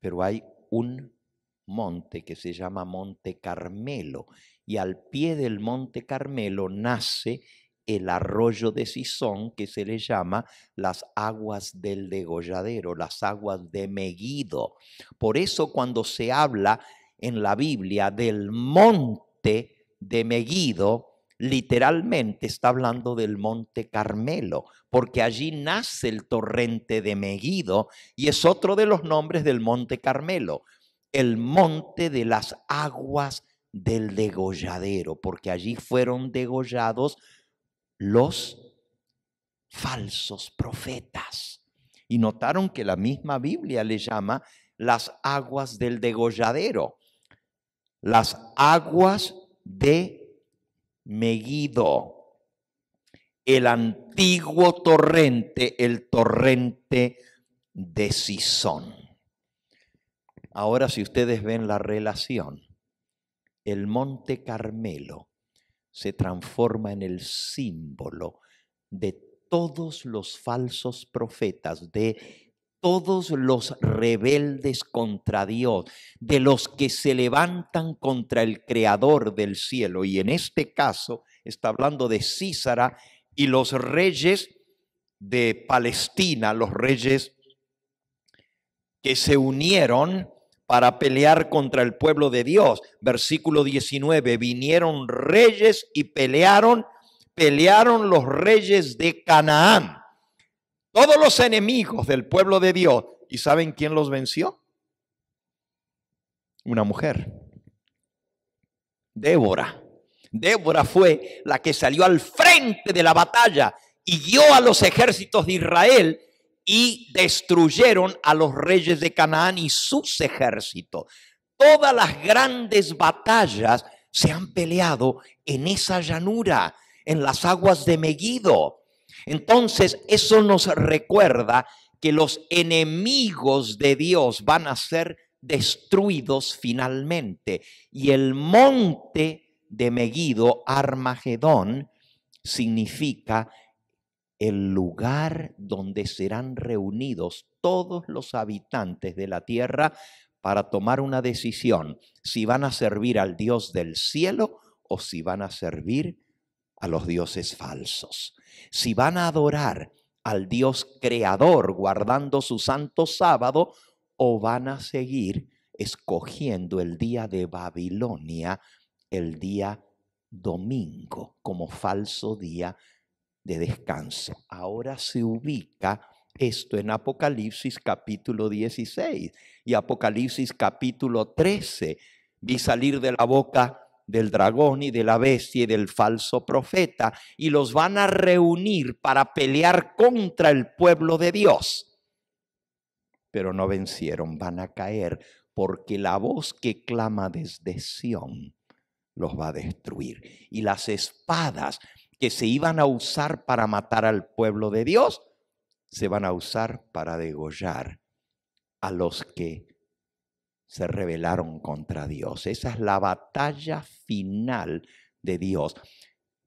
pero hay un monte que se llama Monte Carmelo y al pie del Monte Carmelo nace el arroyo de Sison que se le llama las aguas del degolladero, las aguas de Meguido. Por eso cuando se habla en la Biblia del monte de Meguido, literalmente está hablando del monte Carmelo, porque allí nace el torrente de Meguido y es otro de los nombres del monte Carmelo, el monte de las aguas del degolladero, porque allí fueron degollados los falsos profetas. Y notaron que la misma Biblia le llama las aguas del degolladero, las aguas de Meguido, el antiguo torrente, el torrente de Sison. Ahora si ustedes ven la relación, el monte Carmelo se transforma en el símbolo de todos los falsos profetas, de todos los rebeldes contra Dios, de los que se levantan contra el creador del cielo. Y en este caso está hablando de Císara y los reyes de Palestina, los reyes que se unieron para pelear contra el pueblo de Dios. Versículo 19, vinieron reyes y pelearon, pelearon los reyes de Canaán todos los enemigos del pueblo de Dios. ¿Y saben quién los venció? Una mujer. Débora. Débora fue la que salió al frente de la batalla y guió a los ejércitos de Israel y destruyeron a los reyes de Canaán y sus ejércitos. Todas las grandes batallas se han peleado en esa llanura, en las aguas de Megiddo. Entonces, eso nos recuerda que los enemigos de Dios van a ser destruidos finalmente. Y el monte de Megiddo, Armagedón, significa el lugar donde serán reunidos todos los habitantes de la tierra para tomar una decisión, si van a servir al Dios del cielo o si van a servir a los dioses falsos. Si van a adorar al Dios creador guardando su santo sábado o van a seguir escogiendo el día de Babilonia, el día domingo, como falso día de descanso. Ahora se ubica esto en Apocalipsis capítulo 16 y Apocalipsis capítulo 13. Vi salir de la boca del dragón y de la bestia y del falso profeta, y los van a reunir para pelear contra el pueblo de Dios. Pero no vencieron, van a caer, porque la voz que clama desde Sión los va a destruir. Y las espadas que se iban a usar para matar al pueblo de Dios, se van a usar para degollar a los que se rebelaron contra Dios. Esa es la batalla final de Dios.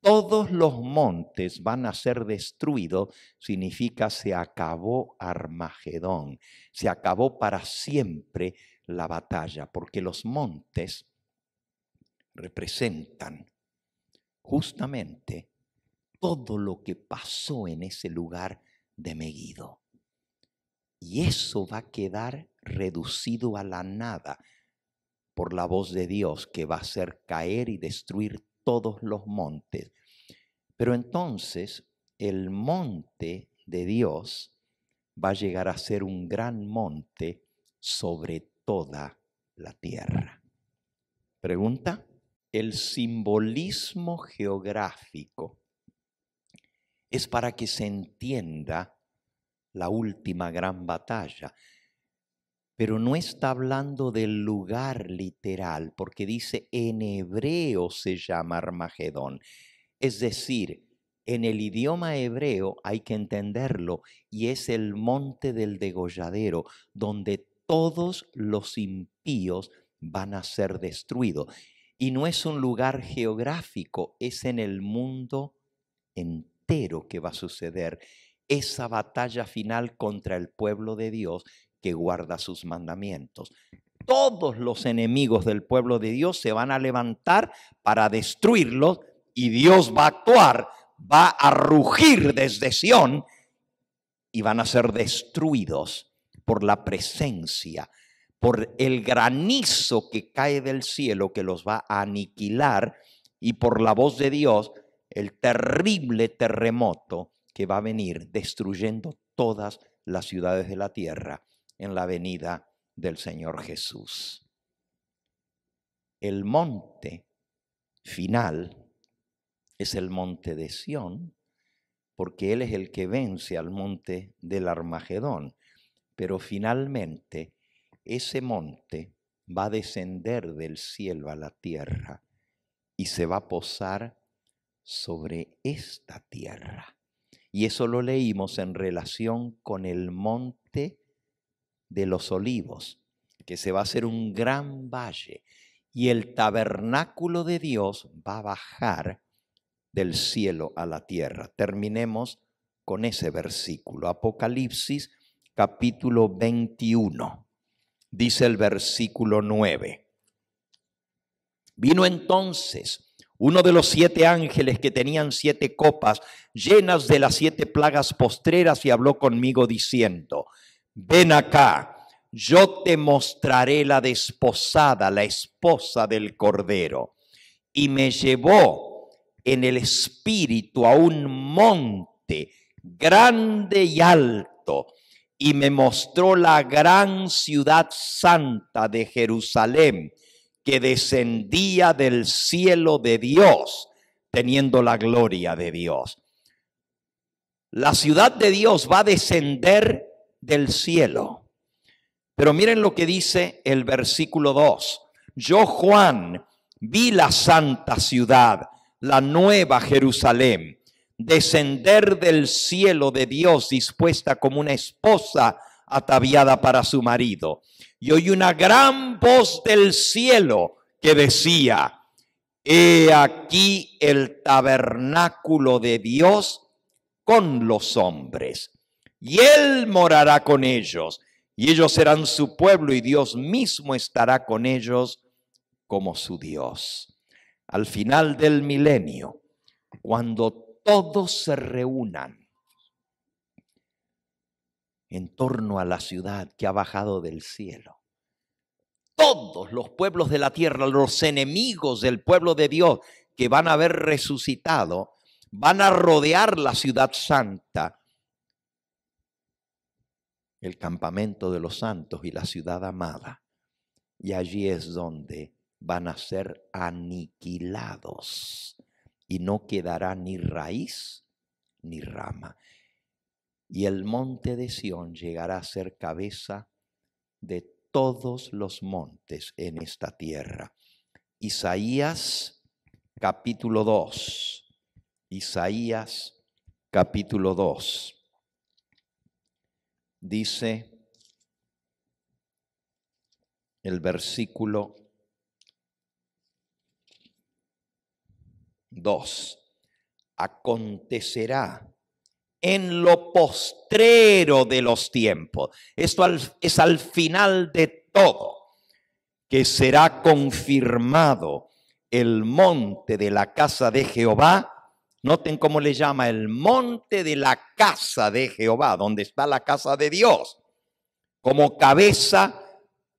Todos los montes van a ser destruidos, significa se acabó Armagedón, se acabó para siempre la batalla, porque los montes representan justamente todo lo que pasó en ese lugar de Megiddo. Y eso va a quedar reducido a la nada por la voz de Dios que va a hacer caer y destruir todos los montes. Pero entonces el monte de Dios va a llegar a ser un gran monte sobre toda la tierra. Pregunta. El simbolismo geográfico es para que se entienda la última gran batalla. Pero no está hablando del lugar literal, porque dice en hebreo se llama Armagedón. Es decir, en el idioma hebreo hay que entenderlo y es el monte del degolladero, donde todos los impíos van a ser destruidos. Y no es un lugar geográfico, es en el mundo entero que va a suceder esa batalla final contra el pueblo de Dios que guarda sus mandamientos. Todos los enemigos del pueblo de Dios se van a levantar para destruirlos y Dios va a actuar, va a rugir desde Sión y van a ser destruidos por la presencia, por el granizo que cae del cielo que los va a aniquilar y por la voz de Dios, el terrible terremoto que va a venir destruyendo todas las ciudades de la tierra en la venida del Señor Jesús. El monte final es el monte de Sión, porque Él es el que vence al monte del Armagedón. Pero finalmente ese monte va a descender del cielo a la tierra y se va a posar sobre esta tierra. Y eso lo leímos en relación con el monte de los olivos, que se va a hacer un gran valle. Y el tabernáculo de Dios va a bajar del cielo a la tierra. Terminemos con ese versículo. Apocalipsis capítulo 21. Dice el versículo 9. Vino entonces uno de los siete ángeles que tenían siete copas llenas de las siete plagas postreras y habló conmigo diciendo, ven acá, yo te mostraré la desposada, la esposa del Cordero. Y me llevó en el espíritu a un monte grande y alto y me mostró la gran ciudad santa de Jerusalén que descendía del cielo de Dios, teniendo la gloria de Dios. La ciudad de Dios va a descender del cielo. Pero miren lo que dice el versículo 2. Yo, Juan, vi la santa ciudad, la nueva Jerusalén, descender del cielo de Dios dispuesta como una esposa ataviada para su marido y oí una gran voz del cielo que decía, He aquí el tabernáculo de Dios con los hombres, y Él morará con ellos, y ellos serán su pueblo, y Dios mismo estará con ellos como su Dios. Al final del milenio, cuando todos se reúnan en torno a la ciudad que ha bajado del cielo. Todos los pueblos de la tierra, los enemigos del pueblo de Dios que van a haber resucitado, van a rodear la ciudad santa, el campamento de los santos y la ciudad amada. Y allí es donde van a ser aniquilados y no quedará ni raíz ni rama y el monte de Sión llegará a ser cabeza de todos los montes en esta tierra. Isaías capítulo 2. Isaías capítulo 2. Dice el versículo 2. Acontecerá en lo postrero de los tiempos. Esto es al final de todo, que será confirmado el monte de la casa de Jehová. Noten cómo le llama el monte de la casa de Jehová, donde está la casa de Dios, como cabeza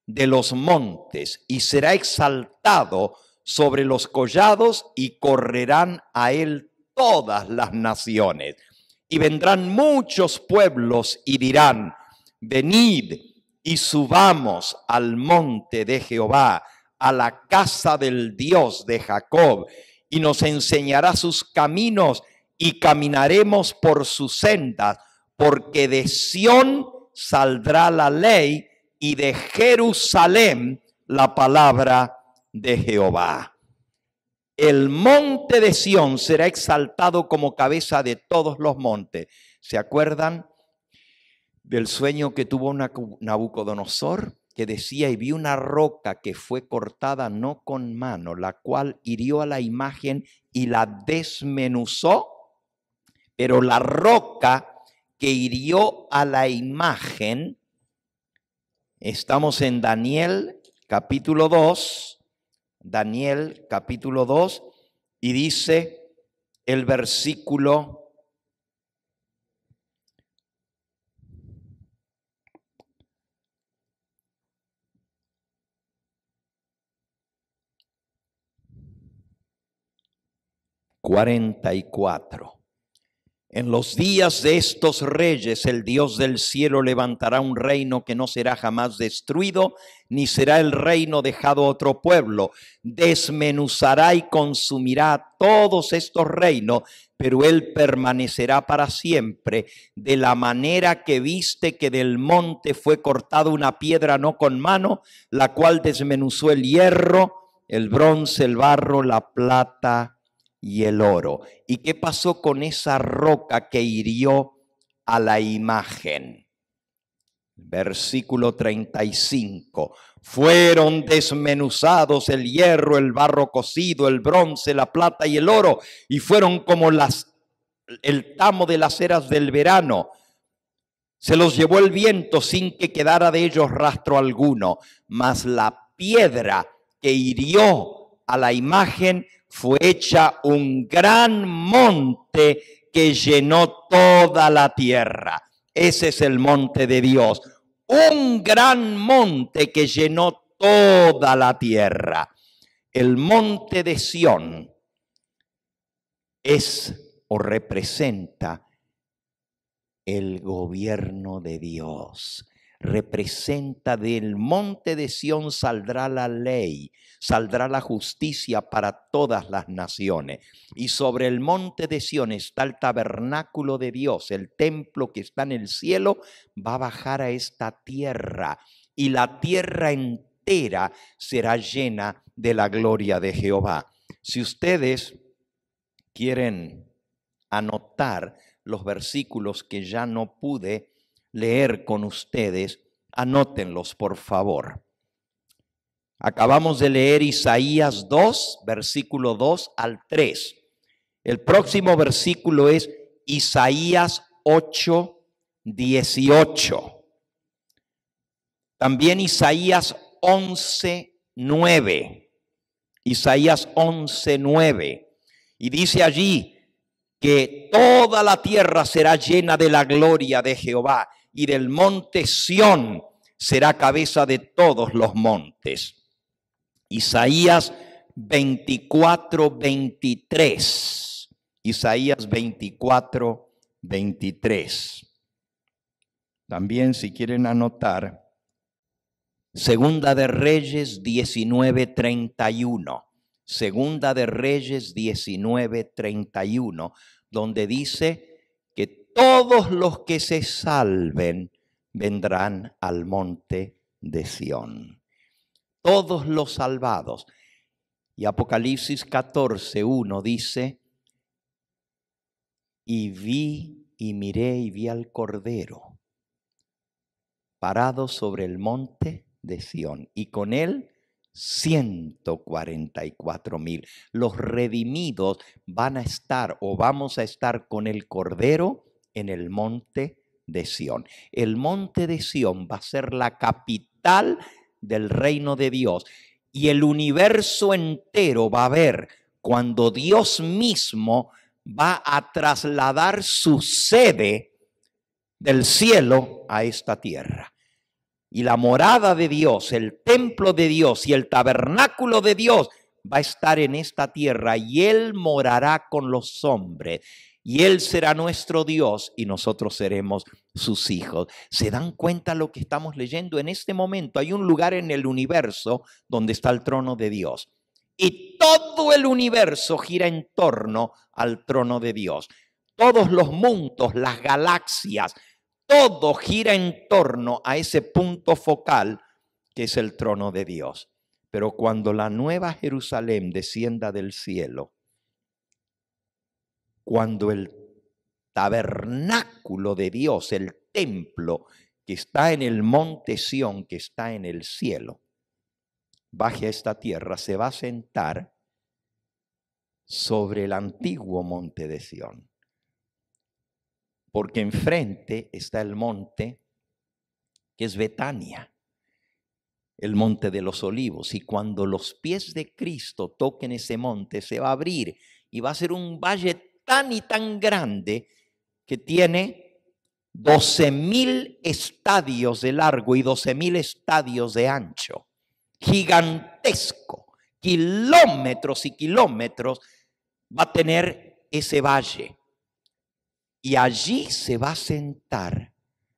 de los montes, y será exaltado sobre los collados y correrán a él todas las naciones. Y vendrán muchos pueblos y dirán, venid y subamos al monte de Jehová, a la casa del Dios de Jacob, y nos enseñará sus caminos y caminaremos por sus sendas, porque de Sión saldrá la ley y de Jerusalén la palabra de Jehová el monte de Sión será exaltado como cabeza de todos los montes. ¿Se acuerdan del sueño que tuvo Nabucodonosor? Que decía, y vi una roca que fue cortada no con mano, la cual hirió a la imagen y la desmenuzó, pero la roca que hirió a la imagen, estamos en Daniel capítulo 2, Daniel capítulo 2 y dice el versículo 44. En los días de estos reyes el Dios del cielo levantará un reino que no será jamás destruido, ni será el reino dejado a otro pueblo. Desmenuzará y consumirá todos estos reinos, pero él permanecerá para siempre, de la manera que viste que del monte fue cortada una piedra no con mano, la cual desmenuzó el hierro, el bronce, el barro, la plata y el oro. ¿Y qué pasó con esa roca que hirió a la imagen? Versículo 35. Fueron desmenuzados el hierro, el barro cocido, el bronce, la plata y el oro, y fueron como las, el tamo de las eras del verano. Se los llevó el viento sin que quedara de ellos rastro alguno, mas la piedra que hirió a la imagen fue hecha un gran monte que llenó toda la tierra. Ese es el monte de Dios. Un gran monte que llenó toda la tierra. El monte de Sión es o representa el gobierno de Dios representa del monte de Sión saldrá la ley, saldrá la justicia para todas las naciones. Y sobre el monte de Sión está el tabernáculo de Dios, el templo que está en el cielo va a bajar a esta tierra y la tierra entera será llena de la gloria de Jehová. Si ustedes quieren anotar los versículos que ya no pude leer con ustedes. Anótenlos, por favor. Acabamos de leer Isaías 2, versículo 2 al 3. El próximo versículo es Isaías 8, 18. También Isaías 11, 9. Isaías 11, 9. Y dice allí que toda la tierra será llena de la gloria de Jehová y del monte Sión será cabeza de todos los montes. Isaías 24, 23. Isaías 24, 23. También si quieren anotar, Segunda de Reyes 19, 31. Segunda de Reyes 19, 31, donde dice, todos los que se salven vendrán al monte de Sión. Todos los salvados. Y Apocalipsis 14, 1 dice, y vi y miré y vi al Cordero parado sobre el monte de Sión y con él 144 mil. Los redimidos van a estar o vamos a estar con el Cordero en el monte de Sión. El monte de Sión va a ser la capital del reino de Dios y el universo entero va a ver cuando Dios mismo va a trasladar su sede del cielo a esta tierra. Y la morada de Dios, el templo de Dios y el tabernáculo de Dios va a estar en esta tierra y Él morará con los hombres y Él será nuestro Dios y nosotros seremos sus hijos. ¿Se dan cuenta lo que estamos leyendo? En este momento hay un lugar en el universo donde está el trono de Dios y todo el universo gira en torno al trono de Dios. Todos los mundos, las galaxias, todo gira en torno a ese punto focal que es el trono de Dios. Pero cuando la nueva Jerusalén descienda del cielo, cuando el tabernáculo de Dios, el templo que está en el monte Sión, que está en el cielo, baje a esta tierra, se va a sentar sobre el antiguo monte de Sión. Porque enfrente está el monte que es Betania, el monte de los olivos. Y cuando los pies de Cristo toquen ese monte, se va a abrir y va a ser un valle tan y tan grande que tiene 12.000 mil estadios de largo y 12.000 mil estadios de ancho. Gigantesco. Kilómetros y kilómetros va a tener ese valle. Y allí se va a sentar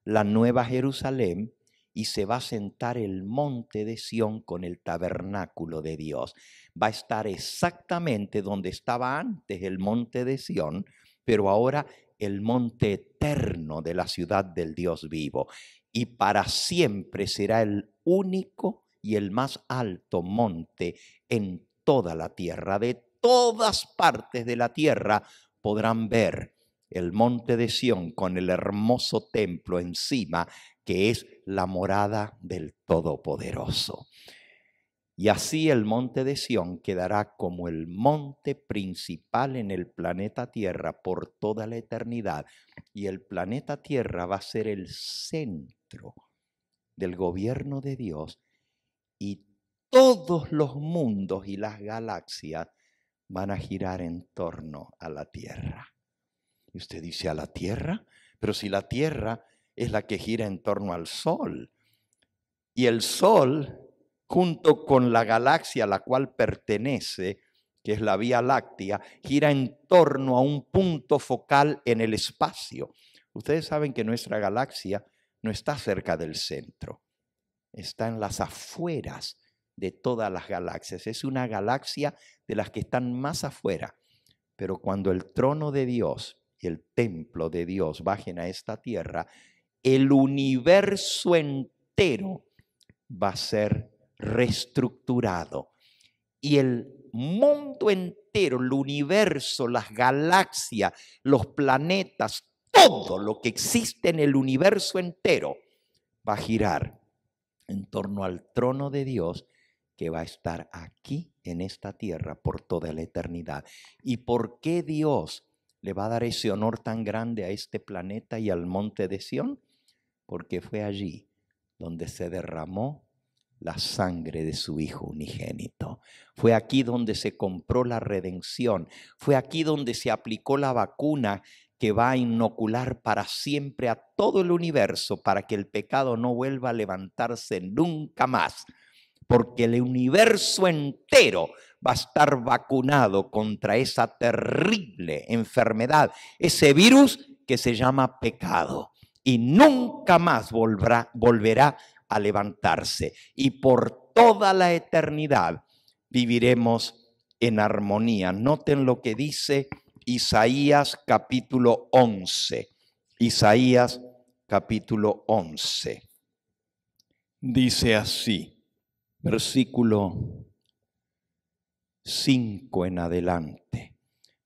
la nueva Jerusalén y se va a sentar el monte de Sión con el tabernáculo de Dios. Va a estar exactamente donde estaba antes el monte de Sión, pero ahora el monte eterno de la ciudad del Dios vivo. Y para siempre será el único y el más alto monte en toda la tierra. De todas partes de la tierra podrán ver el monte de Sión con el hermoso templo encima que es la morada del Todopoderoso. Y así el monte de Sión quedará como el monte principal en el planeta Tierra por toda la eternidad. Y el planeta Tierra va a ser el centro del gobierno de Dios y todos los mundos y las galaxias van a girar en torno a la Tierra. Y usted dice, ¿a la Tierra? Pero si la Tierra es la que gira en torno al Sol. Y el Sol, junto con la galaxia a la cual pertenece, que es la Vía Láctea, gira en torno a un punto focal en el espacio. Ustedes saben que nuestra galaxia no está cerca del centro, está en las afueras de todas las galaxias. Es una galaxia de las que están más afuera. Pero cuando el trono de Dios y el templo de Dios bajen a esta tierra, el universo entero va a ser reestructurado. Y el mundo entero, el universo, las galaxias, los planetas, todo lo que existe en el universo entero va a girar en torno al trono de Dios que va a estar aquí en esta tierra por toda la eternidad. ¿Y por qué Dios le va a dar ese honor tan grande a este planeta y al monte de Sión? porque fue allí donde se derramó la sangre de su Hijo unigénito. Fue aquí donde se compró la redención, fue aquí donde se aplicó la vacuna que va a inocular para siempre a todo el universo para que el pecado no vuelva a levantarse nunca más, porque el universo entero va a estar vacunado contra esa terrible enfermedad, ese virus que se llama pecado y nunca más volverá, a levantarse. Y por toda la eternidad viviremos en armonía. Noten lo que dice Isaías capítulo 11. Isaías capítulo 11. Dice así, versículo 5 en adelante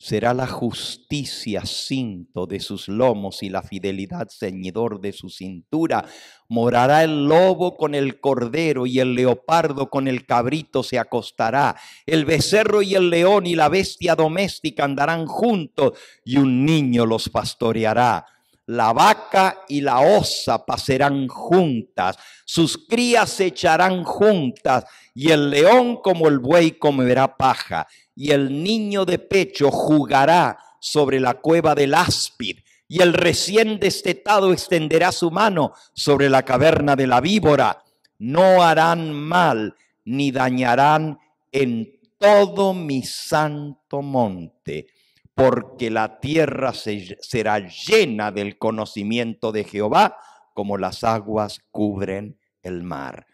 será la justicia cinto de sus lomos y la fidelidad ceñidor de su cintura. Morará el lobo con el cordero y el leopardo con el cabrito se acostará. El becerro y el león y la bestia doméstica andarán juntos y un niño los pastoreará. La vaca y la osa pasarán juntas, sus crías se echarán juntas, y el león como el buey comerá paja y el niño de pecho jugará sobre la cueva del áspid, y el recién destetado extenderá su mano sobre la caverna de la víbora. No harán mal ni dañarán en todo mi santo monte, porque la tierra será llena del conocimiento de Jehová, como las aguas cubren el mar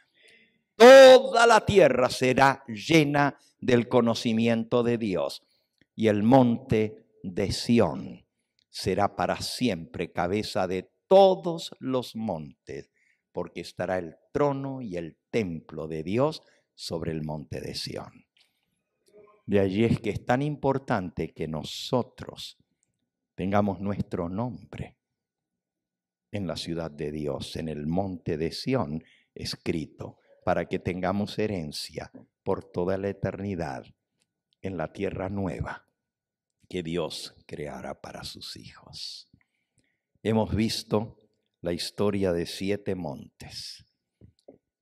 toda la tierra será llena del conocimiento de Dios. Y el monte de Sión será para siempre cabeza de todos los montes, porque estará el trono y el templo de Dios sobre el monte de Sión. De allí es que es tan importante que nosotros tengamos nuestro nombre en la ciudad de Dios, en el monte de Sión, escrito para que tengamos herencia por toda la eternidad en la tierra nueva que Dios creará para sus hijos. Hemos visto la historia de siete montes.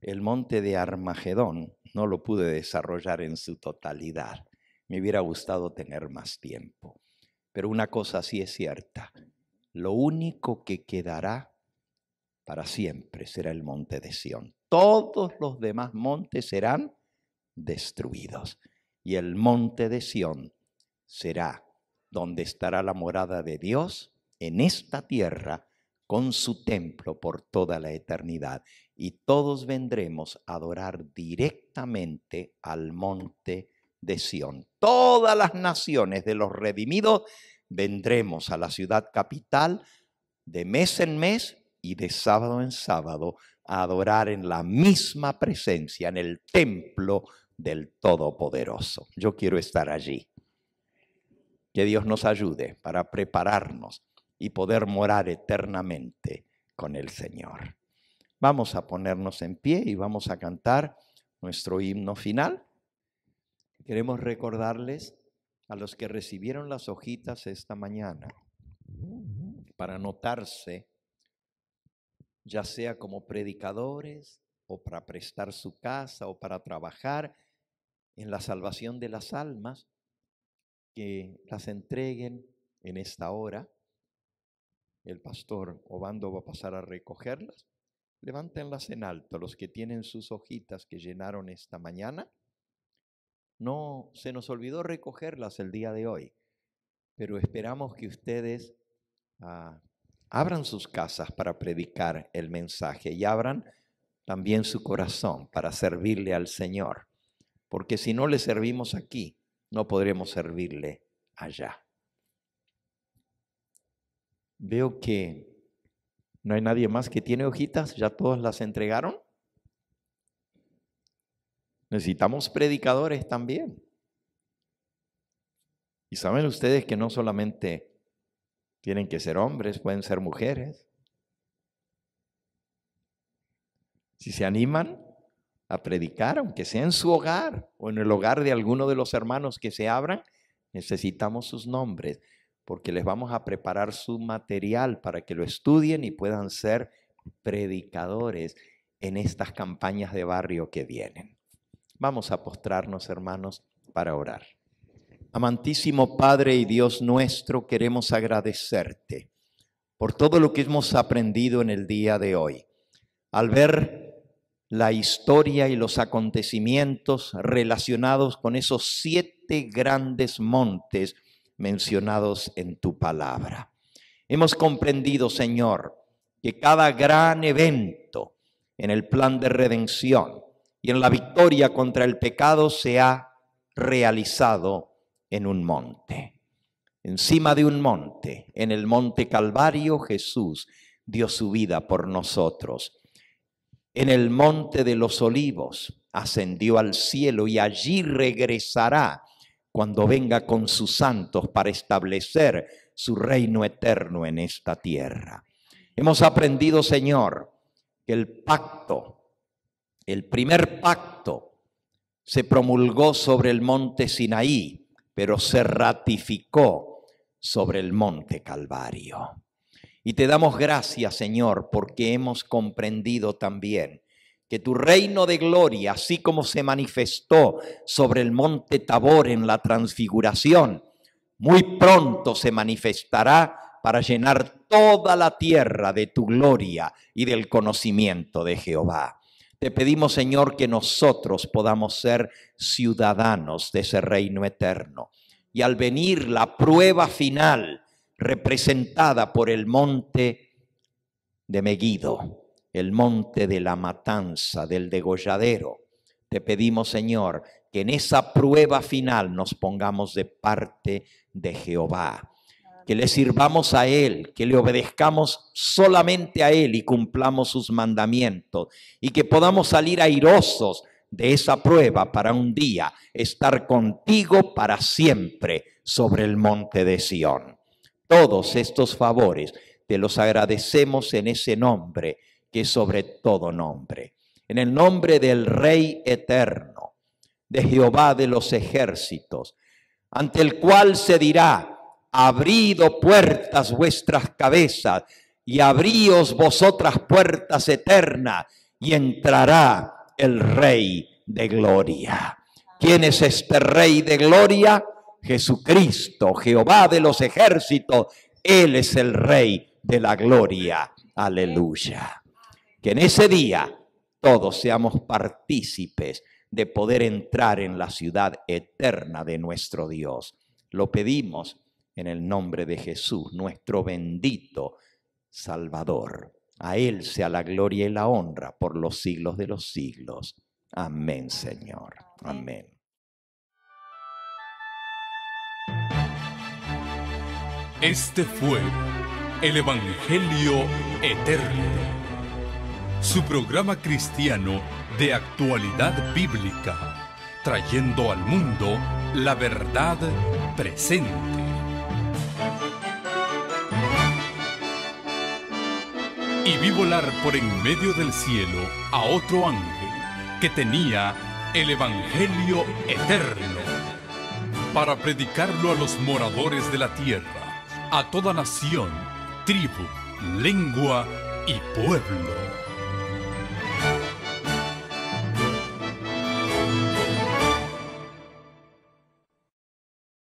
El monte de Armagedón no lo pude desarrollar en su totalidad. Me hubiera gustado tener más tiempo. Pero una cosa sí es cierta. Lo único que quedará para siempre será el monte de Sion todos los demás montes serán destruidos. Y el monte de Sión será donde estará la morada de Dios en esta tierra con su templo por toda la eternidad. Y todos vendremos a adorar directamente al monte de Sión. Todas las naciones de los redimidos vendremos a la ciudad capital de mes en mes y de sábado en sábado adorar en la misma presencia, en el templo del Todopoderoso. Yo quiero estar allí. Que Dios nos ayude para prepararnos y poder morar eternamente con el Señor. Vamos a ponernos en pie y vamos a cantar nuestro himno final. Queremos recordarles a los que recibieron las hojitas esta mañana para notarse ya sea como predicadores o para prestar su casa o para trabajar en la salvación de las almas, que las entreguen en esta hora. El pastor Obando va a pasar a recogerlas. Levántenlas en alto los que tienen sus hojitas que llenaron esta mañana. No se nos olvidó recogerlas el día de hoy, pero esperamos que ustedes ah, abran sus casas para predicar el mensaje y abran también su corazón para servirle al Señor. Porque si no le servimos aquí, no podremos servirle allá. Veo que no hay nadie más que tiene hojitas, ya todas las entregaron. Necesitamos predicadores también. Y saben ustedes que no solamente tienen que ser hombres, pueden ser mujeres. Si se animan a predicar, aunque sea en su hogar o en el hogar de alguno de los hermanos que se abran, necesitamos sus nombres porque les vamos a preparar su material para que lo estudien y puedan ser predicadores en estas campañas de barrio que vienen. Vamos a postrarnos, hermanos, para orar. Amantísimo Padre y Dios nuestro, queremos agradecerte por todo lo que hemos aprendido en el día de hoy. Al ver la historia y los acontecimientos relacionados con esos siete grandes montes mencionados en tu palabra. Hemos comprendido, Señor, que cada gran evento en el plan de redención y en la victoria contra el pecado se ha realizado en un monte. Encima de un monte, en el monte Calvario, Jesús dio su vida por nosotros. En el monte de los olivos ascendió al cielo y allí regresará cuando venga con sus santos para establecer su reino eterno en esta tierra. Hemos aprendido, Señor, que el pacto, el primer pacto, se promulgó sobre el monte Sinaí pero se ratificó sobre el monte Calvario. Y te damos gracias, Señor, porque hemos comprendido también que tu reino de gloria, así como se manifestó sobre el monte Tabor en la transfiguración, muy pronto se manifestará para llenar toda la tierra de tu gloria y del conocimiento de Jehová. Te pedimos, Señor, que nosotros podamos ser ciudadanos de ese reino eterno. Y al venir la prueba final, representada por el monte de Meguido, el monte de la matanza, del degolladero, te pedimos, Señor, que en esa prueba final nos pongamos de parte de Jehová que le sirvamos a Él, que le obedezcamos solamente a Él y cumplamos sus mandamientos y que podamos salir airosos de esa prueba para un día estar contigo para siempre sobre el monte de Sión. Todos estos favores te los agradecemos en ese nombre que es sobre todo nombre, en el nombre del Rey eterno, de Jehová de los ejércitos, ante el cual se dirá, abrido oh puertas vuestras cabezas y abríos vosotras puertas eternas y entrará el Rey de Gloria. ¿Quién es este Rey de Gloria? Jesucristo, Jehová de los ejércitos. Él es el Rey de la Gloria. Aleluya. Que en ese día todos seamos partícipes de poder entrar en la ciudad eterna de nuestro Dios. Lo pedimos en el nombre de Jesús, nuestro bendito Salvador. A Él sea la gloria y la honra por los siglos de los siglos. Amén, Señor. Amén. Este fue el Evangelio Eterno, su programa cristiano de actualidad bíblica, trayendo al mundo la verdad presente. Y vi volar por en medio del cielo a otro ángel que tenía el Evangelio eterno para predicarlo a los moradores de la tierra, a toda nación, tribu, lengua y pueblo.